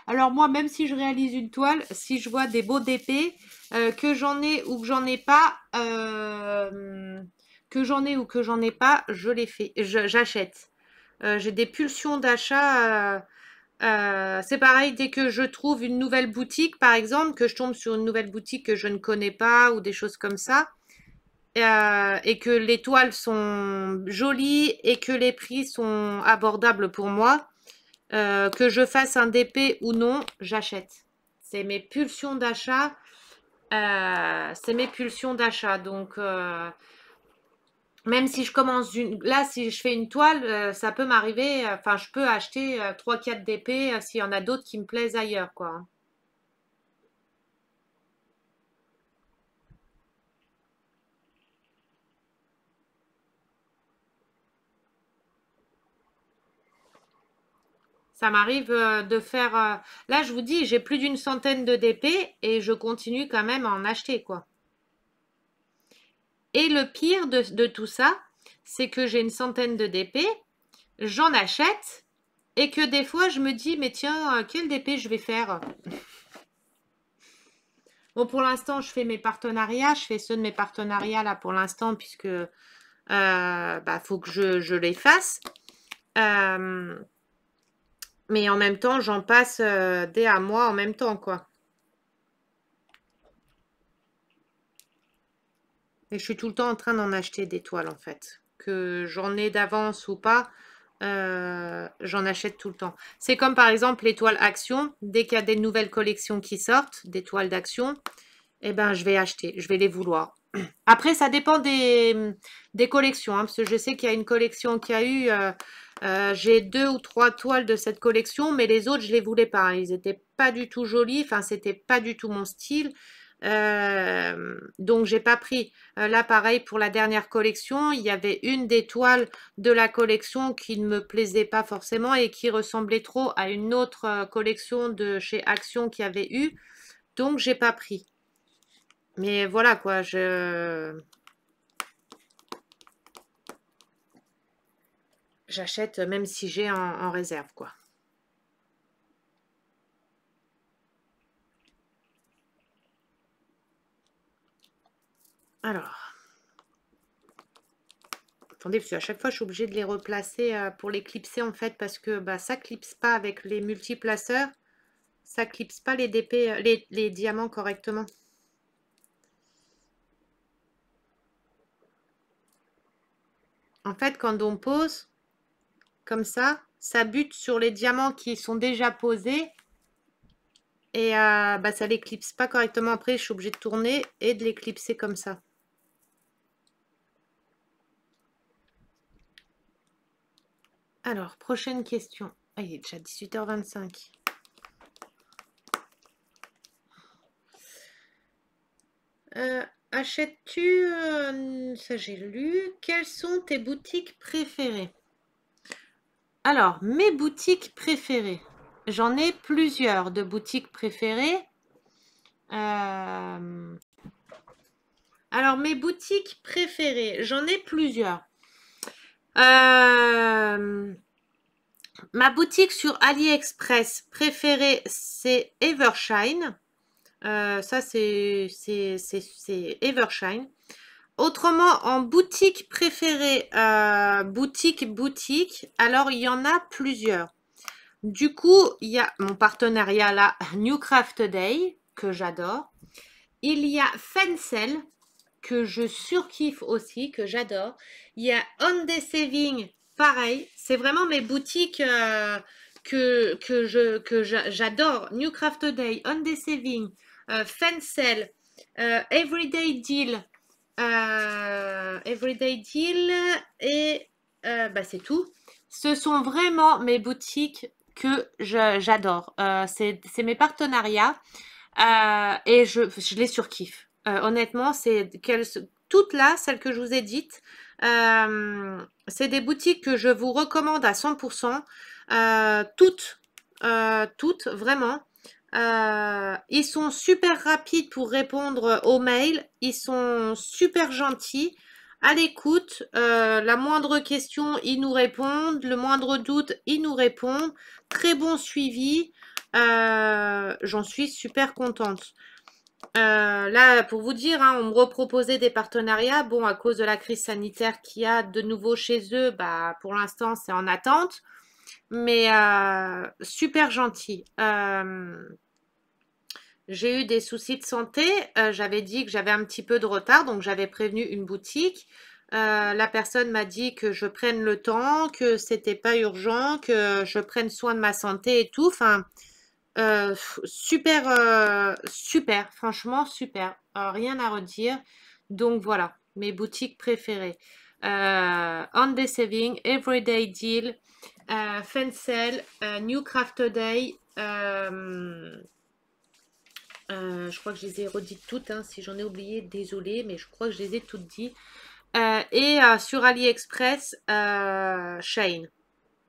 [SPEAKER 1] alors moi, même si je réalise une toile, si je vois des beaux d'épée, euh, que j'en ai ou que j'en ai pas, euh, que j'en ai ou que j'en ai pas, je les fais, j'achète. Euh, j'ai des pulsions d'achat. c'est pareil, dès que je trouve une nouvelle boutique, par exemple, que je tombe sur une nouvelle boutique que je ne connais pas ou des choses comme ça, et que les toiles sont jolies et que les prix sont abordables pour moi, euh, que je fasse un DP ou non, j'achète. C'est mes pulsions d'achat. Euh, c'est mes pulsions d'achat. Donc, euh, même si je commence une... Là, si je fais une toile, ça peut m'arriver... Enfin, je peux acheter 3-4 DP s'il y en a d'autres qui me plaisent ailleurs, quoi. Ça m'arrive euh, de faire. Euh, là, je vous dis, j'ai plus d'une centaine de DP et je continue quand même à en acheter, quoi. Et le pire de, tout ça, c'est que j'ai une centaine de DP, j'en achète et que des fois, je me dis, mais tiens, euh, quel DP je vais faire Bon, pour l'instant, je fais mes partenariats. Je fais ceux de mes partenariats là pour l'instant, puisque euh, bah, faut que je, je les fasse. Euh, mais en même temps, j'en passe euh, des à moi en même temps, quoi. Et je suis tout le temps en train d'en acheter des toiles, en fait. Que j'en ai d'avance ou pas, euh, j'en achète tout le temps. C'est comme par exemple les toiles Action. Dès qu'il y a des nouvelles collections qui sortent, des toiles d'Action, eh ben, je vais acheter, je vais les vouloir. Après, ça dépend des, collections, hein, parce que je sais qu'il y a une collection qui a eu... Euh, euh, j'ai deux ou trois toiles de cette collection, mais les autres, je les voulais pas. Ils n'étaient pas du tout jolis, enfin, c'était pas du tout mon style. Euh, donc j'ai pas pris l'appareil euh, là pareil pour la dernière collection il y avait une des toiles de la collection qui ne me plaisait pas forcément et qui ressemblait trop à une autre collection de chez Action qui avait eu donc j'ai pas pris mais voilà quoi je j'achète même si j'ai en, réserve, quoi. Alors. Attendez, parce qu'à chaque fois, je suis obligée de les replacer euh, pour les clipser, en fait, parce que bah, ça clipse pas avec les multiplaceurs. Ça clipse pas les, DP, euh, les, les diamants correctement. En fait, quand on pose, comme ça, ça bute sur les diamants qui sont déjà posés. Et euh, bah, ça l'éclipse pas correctement. Après, je suis obligée de tourner et de l'éclipser comme ça. Alors, prochaine question. Ah, il est déjà 18h25. Euh, achètes-tu, euh, ça j'ai lu, quelles sont tes boutiques préférées alors, mes boutiques préférées. J'en ai plusieurs de boutiques préférées. Euh, alors, mes boutiques préférées, j'en ai plusieurs. Euh, ma boutique sur AliExpress préférée, c'est Evershine. Euh, ça, c'est Evershine. Autrement, en boutique préférée, euh, boutique, boutique, alors il y en a plusieurs. Du coup, il y a mon partenariat là, New Craft Day, que j'adore. Il y a Fencel, que je surkiffe aussi, que j'adore. Il y a On Day Saving, pareil. C'est vraiment mes boutiques euh, que, j'adore. New Craft Day, On Day Saving, euh, Fencel, Everyday Deal, euh, Everyday Deal et euh, bah, c'est tout. Ce sont vraiment mes boutiques que j'adore. Euh, c'est mes partenariats et je, les surkiffe. honnêtement, toutes là, celles que je vous ai dites, c'est des boutiques que je vous recommande à 100%. toutes, toutes, vraiment. Euh, ils sont super rapides pour répondre aux mails. Ils sont super gentils. À l'écoute, euh, la moindre question, ils nous répondent. Le moindre doute, ils nous répondent. Très bon suivi. Euh, j'en suis super contente. là, pour vous dire, hein, on me reproposait des partenariats. Bon, à cause de la crise sanitaire qu'il y a de nouveau chez eux, bah, pour l'instant, c'est en attente. Mais super gentil j'ai eu des soucis de santé. Euh, j'avais dit que j'avais un petit peu de retard, donc j'avais prévenu une boutique. Euh, la personne m'a dit que je prenne le temps, que c'était pas urgent, que je prenne soin de ma santé et tout. Enfin, euh, super, super, franchement super. rien à redire. Donc voilà, mes boutiques préférées. On Day Saving, Everyday Deal, Fencel, New Craft Today. Euh, je crois que je les ai redites toutes. Hein, si j'en ai oublié, désolé, mais je crois que je les ai toutes dites. Euh, et euh, sur AliExpress, euh, Shine.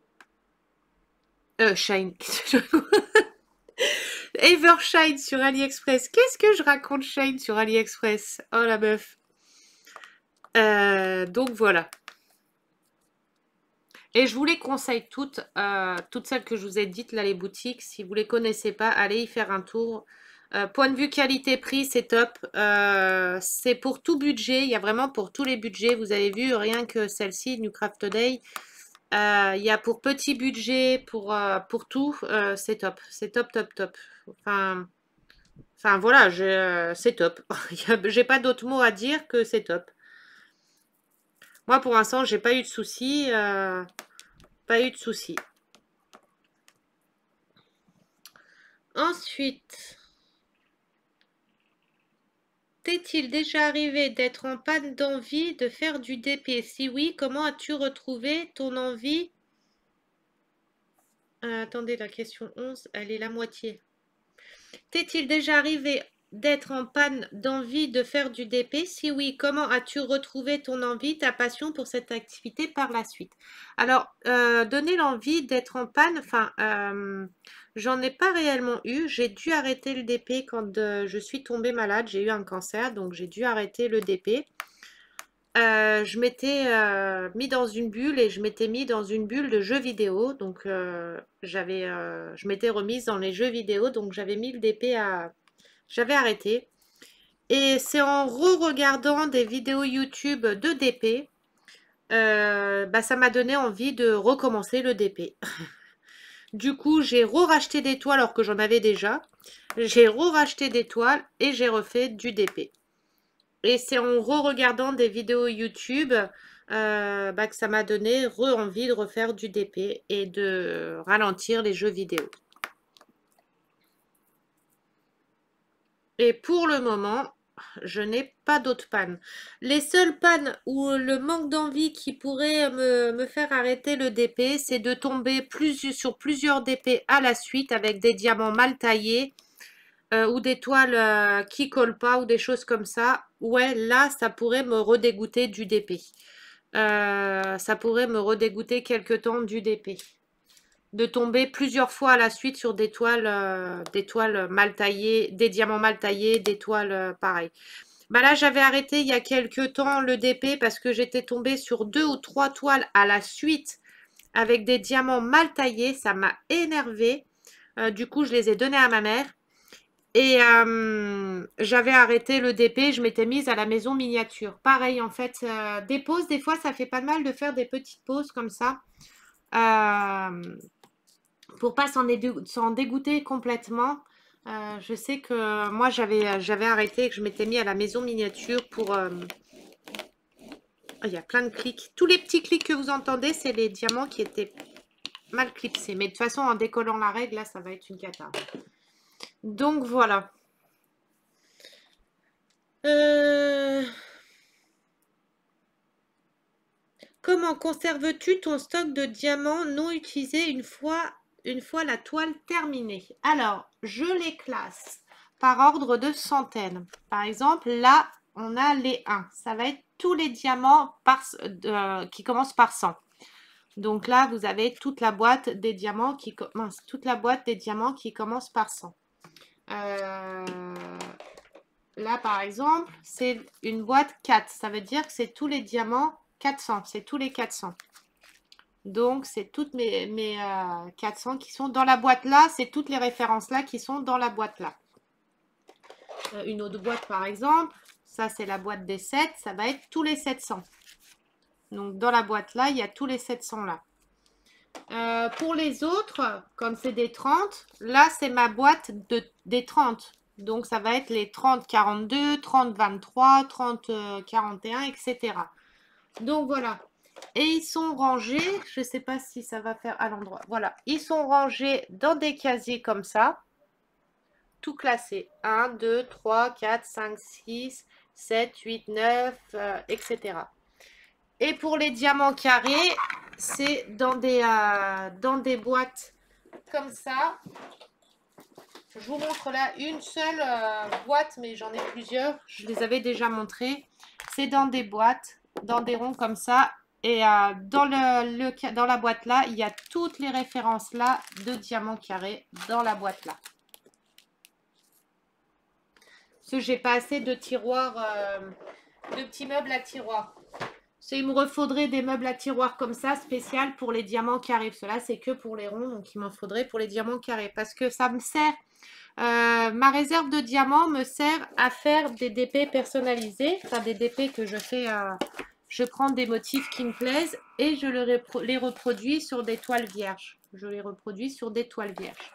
[SPEAKER 1] Ever Shine. Evershine sur AliExpress. Qu'est-ce que je raconte Shine sur AliExpress Oh la meuf. donc voilà. Et je vous les conseille toutes, toutes celles que je vous ai dites, là, les boutiques. Si vous ne les connaissez pas, allez y faire un tour. Euh, point de vue qualité-prix, c'est top. Euh, c'est pour tout budget. Il y a vraiment pour tous les budgets. Vous avez vu, rien que celle-ci, New Craft Today. Euh, il y a pour petit budget, pour, pour tout. c'est top. C'est top, top, top. Enfin, enfin voilà, c'est top. j'ai pas d'autre mot à dire que c'est top. Moi, pour l'instant, j'ai pas eu de soucis. pas eu de soucis. Ensuite, tes il déjà arrivé d'être en panne d'envie de faire du DP Si oui, comment as-tu retrouvé ton envie ah, Attendez, la question 11, elle est la moitié. T'est-il déjà arrivé d'être en panne d'envie de faire du DP Si oui, comment as-tu retrouvé ton envie, ta passion pour cette activité par la suite Alors, euh, donner l'envie d'être en panne, enfin, euh, J'en ai pas réellement eu. J'ai dû arrêter le DP quand euh, je suis tombée malade. J'ai eu un cancer, donc j'ai dû arrêter le DP. Euh, je m'étais euh, mis dans une bulle et je m'étais mis dans une bulle de jeux vidéo. Donc j'avais, je m'étais remise dans les jeux vidéo, donc j'avais mis le DP à, j'avais arrêté. Et c'est en re-regardant des vidéos YouTube de DP, bah, ça m'a donné envie de recommencer le DP. Du coup, j'ai re-racheté des toiles alors que j'en avais déjà. J'ai re-racheté des toiles et j'ai refait du DP. Et c'est en re-regardant des vidéos YouTube euh, bah, que ça m'a donné re-envie de refaire du DP et de ralentir les jeux vidéo. Et pour le moment, je n'ai pas d'autres pannes. Les seules pannes ou le manque d'envie qui pourrait me, faire arrêter le DP, c'est de tomber sur plusieurs DP à la suite avec des diamants mal taillés euh, ou des toiles euh, qui collent pas ou des choses comme ça. Ouais, là, ça pourrait me redégoûter du DP. Euh, ça pourrait me redégoûter quelque temps du DP de tomber plusieurs fois à la suite sur des toiles, euh, des toiles mal taillées, des diamants mal taillés, des toiles euh, pareilles. Bah là, j'avais arrêté il y a quelques temps le DP parce que j'étais tombée sur deux ou trois toiles à la suite avec des diamants mal taillés. Ça m'a énervée. Euh, du coup, je les ai donnés à ma mère. Et j'avais arrêté le DP, je m'étais mise à la maison miniature. Pareil, en fait, des pauses, des fois, ça fait pas mal de faire des petites pauses comme ça. Euh, pour pas s'en, dégoûter complètement, euh, je sais que moi euh, j'avais, arrêté et que je m'étais mis à la maison miniature pour... Euh, ah, il y a plein de clics. Tous les petits clics que vous entendez, c'est les diamants qui étaient mal clipsés. Mais de toute façon, en décollant la règle, là, ça va être une cata. Donc voilà. Comment conserves-tu ton stock de diamants non utilisés une fois une fois la toile terminée. Alors, je les classe par ordre de centaines. Par exemple, là, on a les 1. Ça va être tous les diamants par, qui commencent par 100. Donc là, vous avez toute la boîte des diamants qui, commence, toute la boîte des diamants qui commence par 100. Euh, là, par exemple, c'est une boîte 4. Ça veut dire que c'est tous les diamants 400. C'est tous les 400. Donc, c'est toutes mes, 400 euh, qui sont dans la boîte là. C'est toutes les références là qui sont dans la boîte là. Euh, une autre boîte, par exemple. Ça, c'est la boîte des 7. Ça va être tous les 700. Donc, dans la boîte là, il y a tous les 700 là. Euh, pour les autres, comme c'est des 30, là, c'est ma boîte des 30. Donc, ça va être les 30, 42, 30, 23, 30, 41, etc. Donc, voilà et ils sont rangés, je ne sais pas si ça va faire à l'endroit, voilà, ils sont rangés dans des casiers comme ça, tout classé 1, 2, 3, 4, 5, 6, 7, 8, 9, etc. Et pour les diamants carrés, c'est euh, dans, des, boîtes comme ça. Je vous montre là une seule euh, boîte, mais j'en ai plusieurs. Je les avais déjà montrées. C'est dans des boîtes, dans des ronds comme ça. Et euh, dans, le, la boîte là, il y a toutes les références là de diamants carrés dans la boîte là. Parce que j'ai pas assez de tiroirs, euh, de petits meubles à tiroirs. il me faudrait des meubles à tiroirs comme ça, spécial pour les diamants carrés. Cela c'est que pour les ronds, donc il m'en faudrait pour les diamants carrés. Parce que ça me sert, euh, ma réserve de diamants me sert à faire des DP personnalisés. Enfin des DP que je fais je prends des motifs qui me plaisent et je les reproduis sur des toiles vierges. Je les reproduis sur des toiles vierges.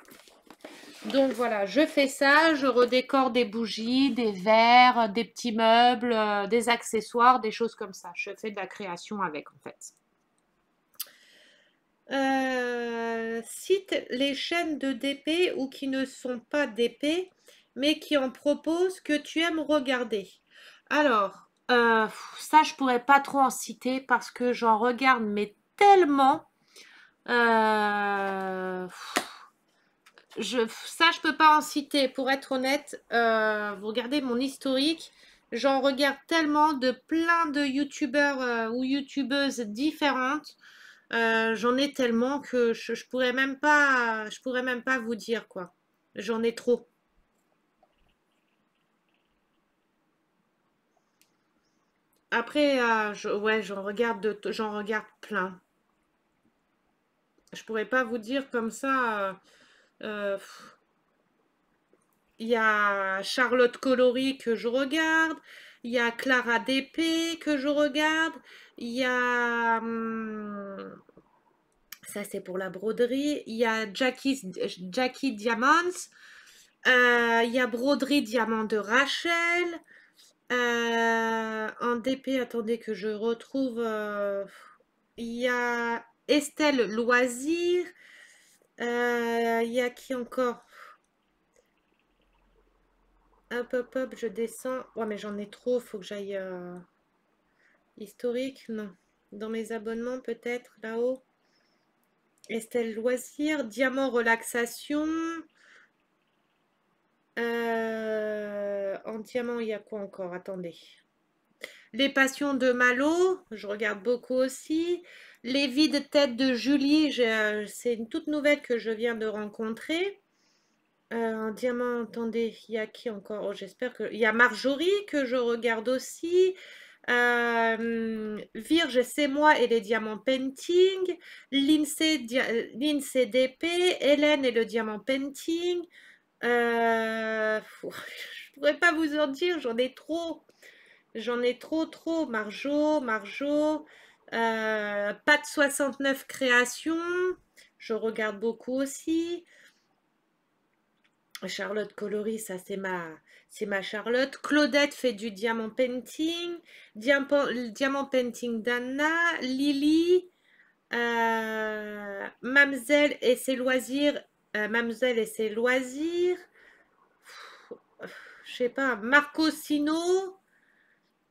[SPEAKER 1] Donc voilà, je fais ça, je redécore des bougies, des verres, des petits meubles, euh, des accessoires, des choses comme ça. Je fais de la création avec en fait. Euh, cite les chaînes de DP ou qui ne sont pas DP, mais qui en proposent que tu aimes regarder. Alors, euh, ça, je pourrais pas trop en citer parce que j'en regarde, mais tellement. Euh, je, ça, je peux pas en citer. Pour être honnête, euh, vous regardez mon historique. J'en regarde tellement de plein de youtubeurs ou youtubeuses différentes. j'en ai tellement que je, je, pourrais même pas, je pourrais même pas vous dire quoi. J'en ai trop. Après, euh, ouais, j'en regarde, regarde plein. Je pourrais pas vous dire comme ça. Euh, euh, il y a Charlotte Colory que je regarde. Il y a Clara Dépé que je regarde. Il y a. Hum, ça, c'est pour la broderie. Il y a Jackie, Jackie Diamonds. Il y a Broderie Diamant de Rachel. Euh, en DP, attendez que je retrouve. Euh, il y a Estelle Loisir. Euh, il y a qui encore Hop, hop, hop, je descends. Ouais, mais j'en ai trop. il Faut que j'aille. Historique, non. Dans mes abonnements, peut-être, là-haut. Estelle Loisir. Diamant Relaxation. Euh, en diamant, il y a quoi encore Attendez. Les passions de Malo, je regarde beaucoup aussi. Les vides têtes de Julie, euh, c'est une toute nouvelle que je viens de rencontrer. Euh, en diamant, attendez, il y a qui encore oh, J'espère que... Il y a Marjorie que je regarde aussi. Virge, c'est moi et les diamants painting. Lince DP, Hélène et le diamant painting. Je euh, je pourrais pas vous en dire, j'en ai trop. J'en ai trop, trop. Marjo, Marjo, euh, pas de 69 créations. Je regarde beaucoup aussi. Charlotte Coloris, ça c'est ma, c'est ma Charlotte. Claudette fait du diamant painting. Diamant, painting d'Anna. Lily, euh, Mamselle et ses loisirs euh, et ses loisirs. Je sais pas, Marco Sino,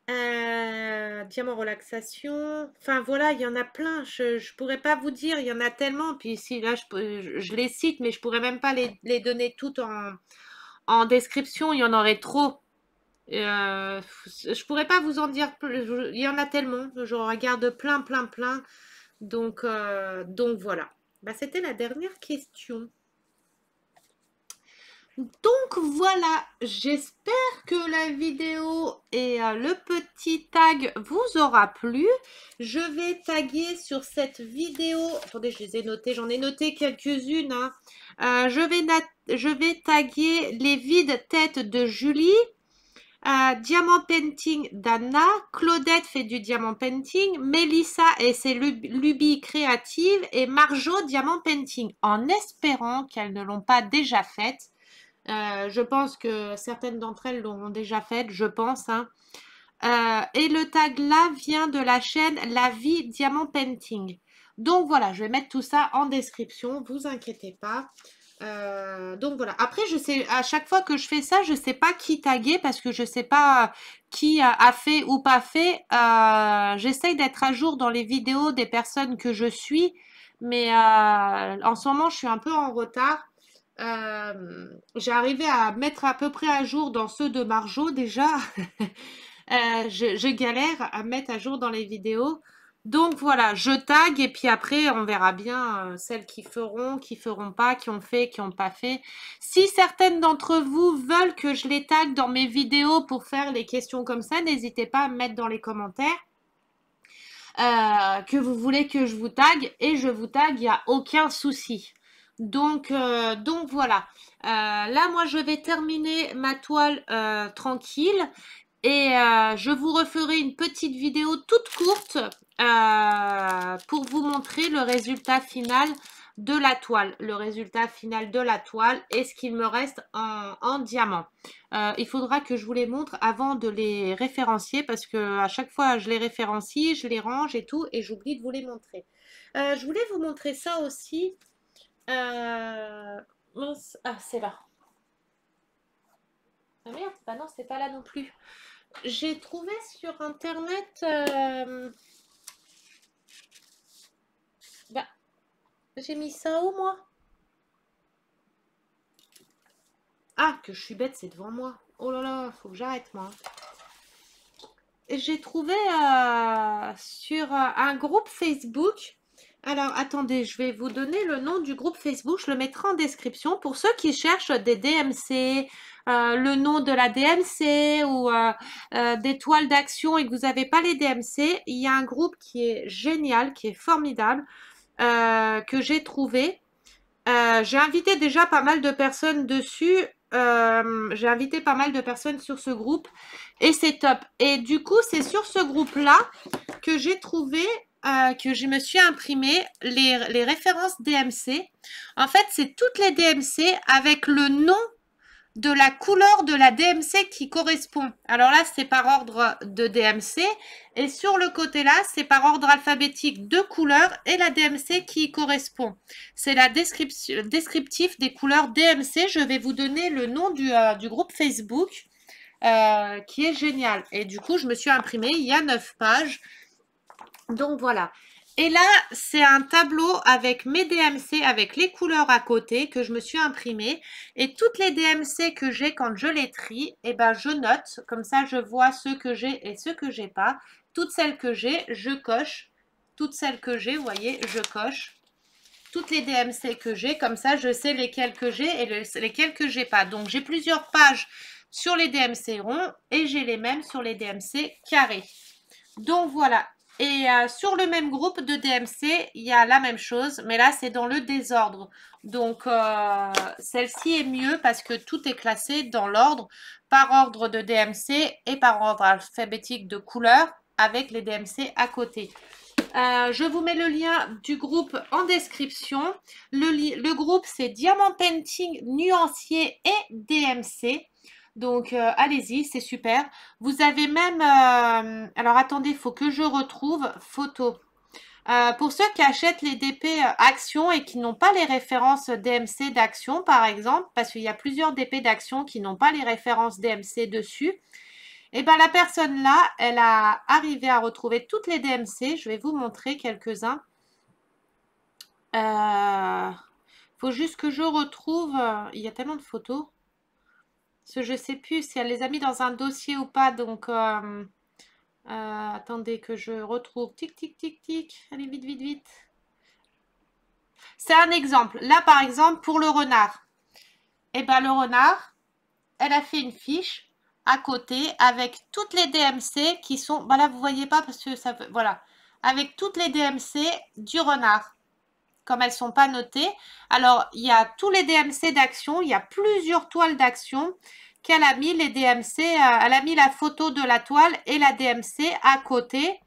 [SPEAKER 1] euh, Diamant Relaxation. Enfin voilà, il y en a plein. Je ne pourrais pas vous dire, il y en a tellement. Puis ici, là, je, les cite, mais je pourrais même pas les, les donner toutes en, description. Il y en aurait trop. Euh, je pourrais pas vous en dire plus. Il y en a tellement. Je regarde plein, plein, plein. Donc, euh, donc voilà. Bah, C'était la dernière question. Donc voilà, j'espère que la vidéo et euh, le petit tag vous aura plu. Je vais taguer sur cette vidéo, attendez je les ai notées, j'en ai noté quelques-unes. Hein. Euh, je, vais taguer les vides têtes de Julie. Euh, diamant painting d'Anna, Claudette fait du diamant painting, Melissa et ses Lubi lubies créatives et Marjo diamant painting en espérant qu'elles ne l'ont pas déjà faite. Euh, je pense que certaines d'entre elles l'ont déjà fait je pense. Hein. Euh, et le tag là vient de la chaîne La Vie Diamant Painting. Donc voilà, je vais mettre tout ça en description, vous inquiétez pas. Euh, donc voilà, après je sais, à chaque fois que je fais ça, je ne sais pas qui taguer parce que je ne sais pas qui a fait ou pas fait. J'essaye d'être à jour dans les vidéos des personnes que je suis, mais en ce moment je suis un peu en retard. Euh, j'ai arrivé à mettre à peu près à jour dans ceux de Marjo déjà. Euh, je, galère à mettre à jour dans les vidéos. Donc voilà, je tag et puis après on verra bien euh, celles qui feront, qui feront pas, qui ont fait, qui n'ont pas fait. Si certaines d'entre vous veulent que je les tag dans mes vidéos pour faire les questions comme ça, n'hésitez pas à me mettre dans les commentaires. que vous voulez que je vous tague et je vous tague, il n'y a aucun souci. Donc, euh, donc voilà. Euh, là, moi, je vais terminer ma toile euh, tranquille. Et je vous referai une petite vidéo toute courte pour vous montrer le résultat final de la toile, le résultat final de la toile et ce qu'il me reste en, diamant. il faudra que je vous les montre avant de les référencier parce que à chaque fois je les référencie, je les range et tout et j'oublie de vous les montrer. je voulais vous montrer ça aussi. Euh, ah, c'est là. Ah merde, bah non, c'est pas là non plus. J'ai trouvé sur internet. Euh, bah, j'ai mis ça où moi Ah, que je suis bête, c'est devant moi. Oh là là, faut que j'arrête moi. J'ai trouvé euh, sur un groupe Facebook alors, attendez, je vais vous donner le nom du groupe Facebook. Je le mettrai en description pour ceux qui cherchent des DMC, euh, le nom de la DMC ou euh, euh, des toiles d'action et que vous n'avez pas les DMC. Il y a un groupe qui est génial, qui est formidable, que j'ai trouvé. j'ai invité déjà pas mal de personnes dessus. j'ai invité pas mal de personnes sur ce groupe et c'est top. Et du coup, c'est sur ce groupe-là que j'ai trouvé euh, que je me suis imprimé les, les références DMC. En fait, c'est toutes les DMC avec le nom de la couleur de la DMC qui correspond. Alors là, c'est par ordre de DMC. Et sur le côté là, c'est par ordre alphabétique de couleurs et la DMC qui correspond. C'est la description, descriptif des couleurs DMC. Je vais vous donner le nom du, euh, du groupe Facebook euh, qui est génial. Et du coup, je me suis imprimé, il y a 9 pages. Donc voilà. Et là, c'est un tableau avec mes DMC, avec les couleurs à côté que je me suis imprimé. Et toutes les DMC que j'ai quand je les trie, et eh ben, je note. Comme ça, je vois ceux que j'ai et ceux que j'ai pas. Toutes celles que j'ai, je coche. Toutes celles que j'ai, vous voyez, je coche. Toutes les DMC que j'ai, comme ça, je sais lesquelles que j'ai et lesquelles que j'ai pas. Donc, j'ai plusieurs pages sur les DMC ronds et j'ai les mêmes sur les DMC carrés. Donc voilà, et euh, sur le même groupe de DMC, il y a la même chose, mais là, c'est dans le désordre. Donc, euh, celle-ci est mieux parce que tout est classé dans l'ordre, par ordre de DMC et par ordre alphabétique de couleur, avec les DMC à côté. Euh, je vous mets le lien du groupe en description. Le, le groupe, c'est Diamant Painting, Nuancier et DMC. Donc, euh, allez-y, c'est super. Vous avez même... Euh, alors, attendez, il faut que je retrouve photo. Euh, pour ceux qui achètent les DP Action et qui n'ont pas les références DMC d'Action, par exemple, parce qu'il y a plusieurs DP d'Action qui n'ont pas les références DMC dessus, Eh bien la personne là, elle a arrivé à retrouver toutes les DMC. Je vais vous montrer quelques-uns. Il faut juste que je retrouve... Il y a tellement de photos. Je ne je sais plus si elle les a mis dans un dossier ou pas. Donc, euh, euh, attendez que je retrouve. Tic, tic, tic, tic. Allez, vite, vite, vite. C'est un exemple. Là, par exemple, pour le renard. Eh bien, le renard, elle a fait une fiche à côté avec toutes les DMC qui sont... Bah là, vous voyez pas parce que ça... Voilà. Avec toutes les DMC du renard comme elles ne sont pas notées. Alors, il y a tous les DMC d'action, il y a plusieurs toiles d'action qu'elle a mis les DMC. Euh, elle a mis la photo de la toile et la DMC à côté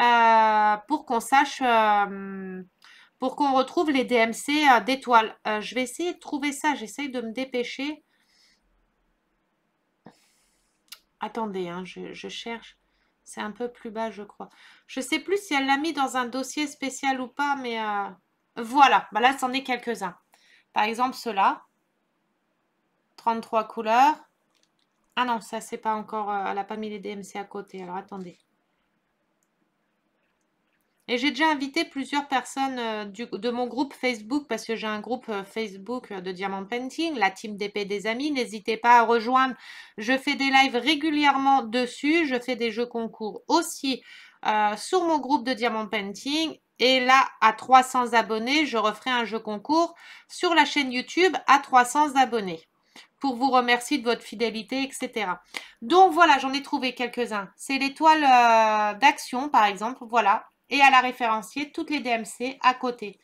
[SPEAKER 1] euh, pour qu'on sache, euh, pour qu'on retrouve les DMC des toiles. je vais essayer de trouver ça, j'essaye de me dépêcher. Attendez, hein, je, cherche. C'est un peu plus bas, je crois. Je ne sais plus si elle l'a mis dans un dossier spécial ou pas, mais voilà, bah là, c'en est quelques-uns. Par exemple, cela, là 33 couleurs. Ah non, ça, c'est pas encore... Euh, elle n'a pas mis les DMC à côté. Alors, attendez. Et j'ai déjà invité plusieurs personnes euh, de mon groupe Facebook parce que j'ai un groupe euh, Facebook de Diamond Painting, la team d'épée des amis. N'hésitez pas à rejoindre. Je fais des lives régulièrement dessus. Je fais des jeux concours aussi sur mon groupe de Diamond Painting et là, à 300 abonnés, je referai un jeu concours sur la chaîne YouTube à 300 abonnés pour vous remercier de votre fidélité, etc. Donc voilà, j'en ai trouvé quelques-uns. C'est l'étoile euh, d'action, par exemple, voilà. Et elle a référencié toutes les DMC à côté.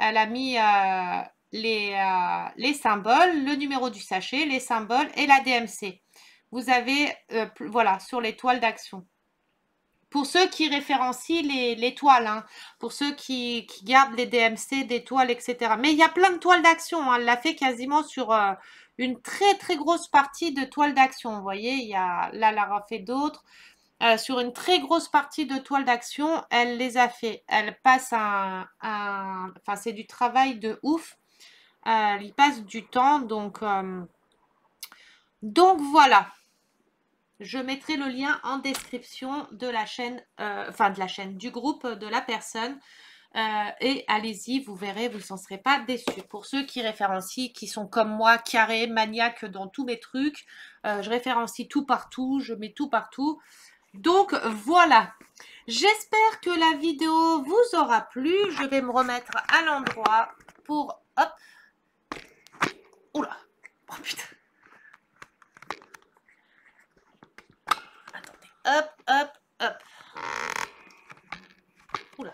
[SPEAKER 1] Elle a mis euh, les, euh, les, symboles, le numéro du sachet, les symboles et la DMC. Vous avez, voilà, sur l'étoile d'action pour ceux qui référencient les, toiles, hein, pour ceux qui, gardent les DMC, des toiles, etc. Mais il y a plein de toiles d'action. Hein. elle l'a fait quasiment sur euh, une très très grosse partie de toiles d'action. Vous voyez, il y a, là, elle a fait d'autres. Euh, sur une très grosse partie de toiles d'action, elle les a fait. Elle passe un... enfin, c'est du travail de ouf. Euh, elle y passe du temps, donc... donc voilà, je mettrai le lien en description de la chaîne, euh, enfin de la chaîne, du groupe de la personne. Euh, et allez-y, vous verrez, vous ne serez pas déçus. Pour ceux qui référencient, qui sont comme moi, carrés, maniaques dans tous mes trucs, euh, je référencie tout partout, je mets tout partout. Donc voilà, j'espère que la vidéo vous aura plu. Je vais me remettre à l'endroit pour... Hop Oula Oh putain hop, hop, hop. Oula.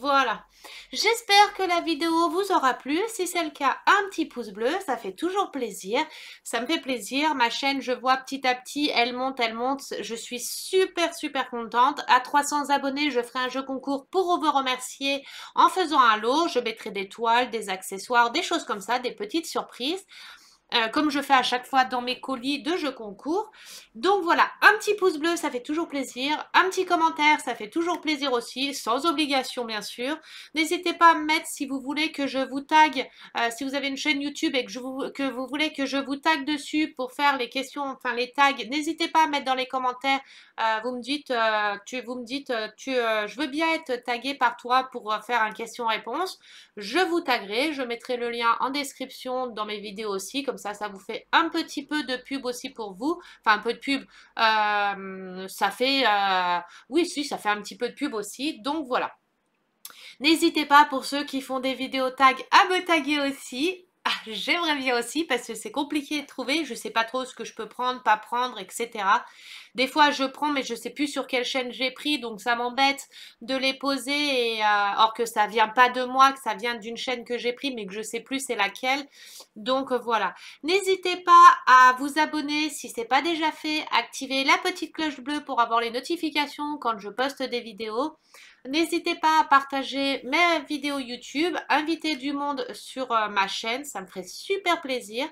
[SPEAKER 1] Voilà. J'espère que la vidéo vous aura plu. Si c'est le cas, un petit pouce bleu, ça fait toujours plaisir. Ça me fait plaisir. Ma chaîne, je vois petit à petit, elle monte, elle monte. Je suis super, super contente. À 300 abonnés, je ferai un jeu concours pour vous remercier en faisant un lot. Je mettrai des toiles, des accessoires, des choses comme ça, des petites surprises. Euh, comme je fais à chaque fois dans mes colis de jeux concours. Donc voilà, un petit pouce bleu, ça fait toujours plaisir. Un petit commentaire, ça fait toujours plaisir aussi, sans obligation bien sûr. N'hésitez pas à me mettre si vous voulez que je vous tague, euh, si vous avez une chaîne YouTube et que, vous, que vous voulez que je vous tague dessus pour faire les questions, enfin les tags, n'hésitez pas à mettre dans les commentaires. Euh, vous me dites, tu, vous me dites, tu, je veux bien être tagué par toi pour faire un question-réponse. Je vous taguerai, je mettrai le lien en description dans mes vidéos aussi, comme ça, ça vous fait un petit peu de pub aussi pour vous. Enfin, un peu de pub, euh, ça fait... Euh, oui, si, ça fait un petit peu de pub aussi. Donc, voilà. N'hésitez pas pour ceux qui font des vidéos tag à me taguer aussi. Ah, j'aimerais bien aussi parce que c'est compliqué de trouver, je sais pas trop ce que je peux prendre, pas prendre, etc. Des fois je prends mais je sais plus sur quelle chaîne j'ai pris donc ça m'embête de les poser et, euh, or que ça vient pas de moi, que ça vient d'une chaîne que j'ai pris mais que je sais plus c'est laquelle. Donc euh, voilà, n'hésitez pas à vous abonner si c'est pas déjà fait, activer la petite cloche bleue pour avoir les notifications quand je poste des vidéos. N'hésitez pas à partager mes vidéos YouTube, inviter du monde sur euh, ma chaîne, ça me ferait super plaisir.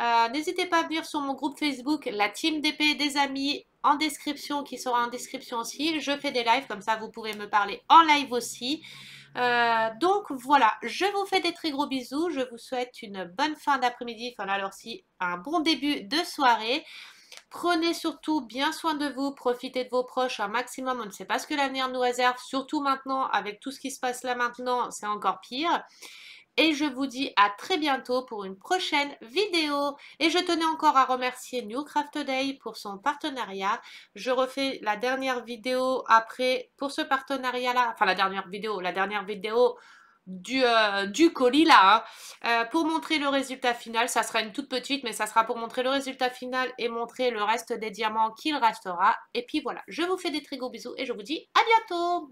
[SPEAKER 1] Euh, n'hésitez pas à venir sur mon groupe Facebook, la team DP des amis en description, qui sera en description aussi. Je fais des lives, comme ça vous pouvez me parler en live aussi. Euh, donc voilà, je vous fais des très gros bisous, je vous souhaite une bonne fin d'après-midi, enfin alors si un bon début de soirée. Prenez surtout bien soin de vous, profitez de vos proches un maximum. On ne sait pas ce que l'avenir nous réserve, surtout maintenant avec tout ce qui se passe là maintenant, c'est encore pire. Et je vous dis à très bientôt pour une prochaine vidéo. Et je tenais encore à remercier New Craft Day pour son partenariat. Je refais la dernière vidéo après pour ce partenariat-là. Enfin, la dernière vidéo, la dernière vidéo du, euh, du colis là. Hein. Euh, pour montrer le résultat final, ça sera une toute petite, mais ça sera pour montrer le résultat final et montrer le reste des diamants qu'il restera. Et puis voilà, je vous fais des très bisous et je vous dis à bientôt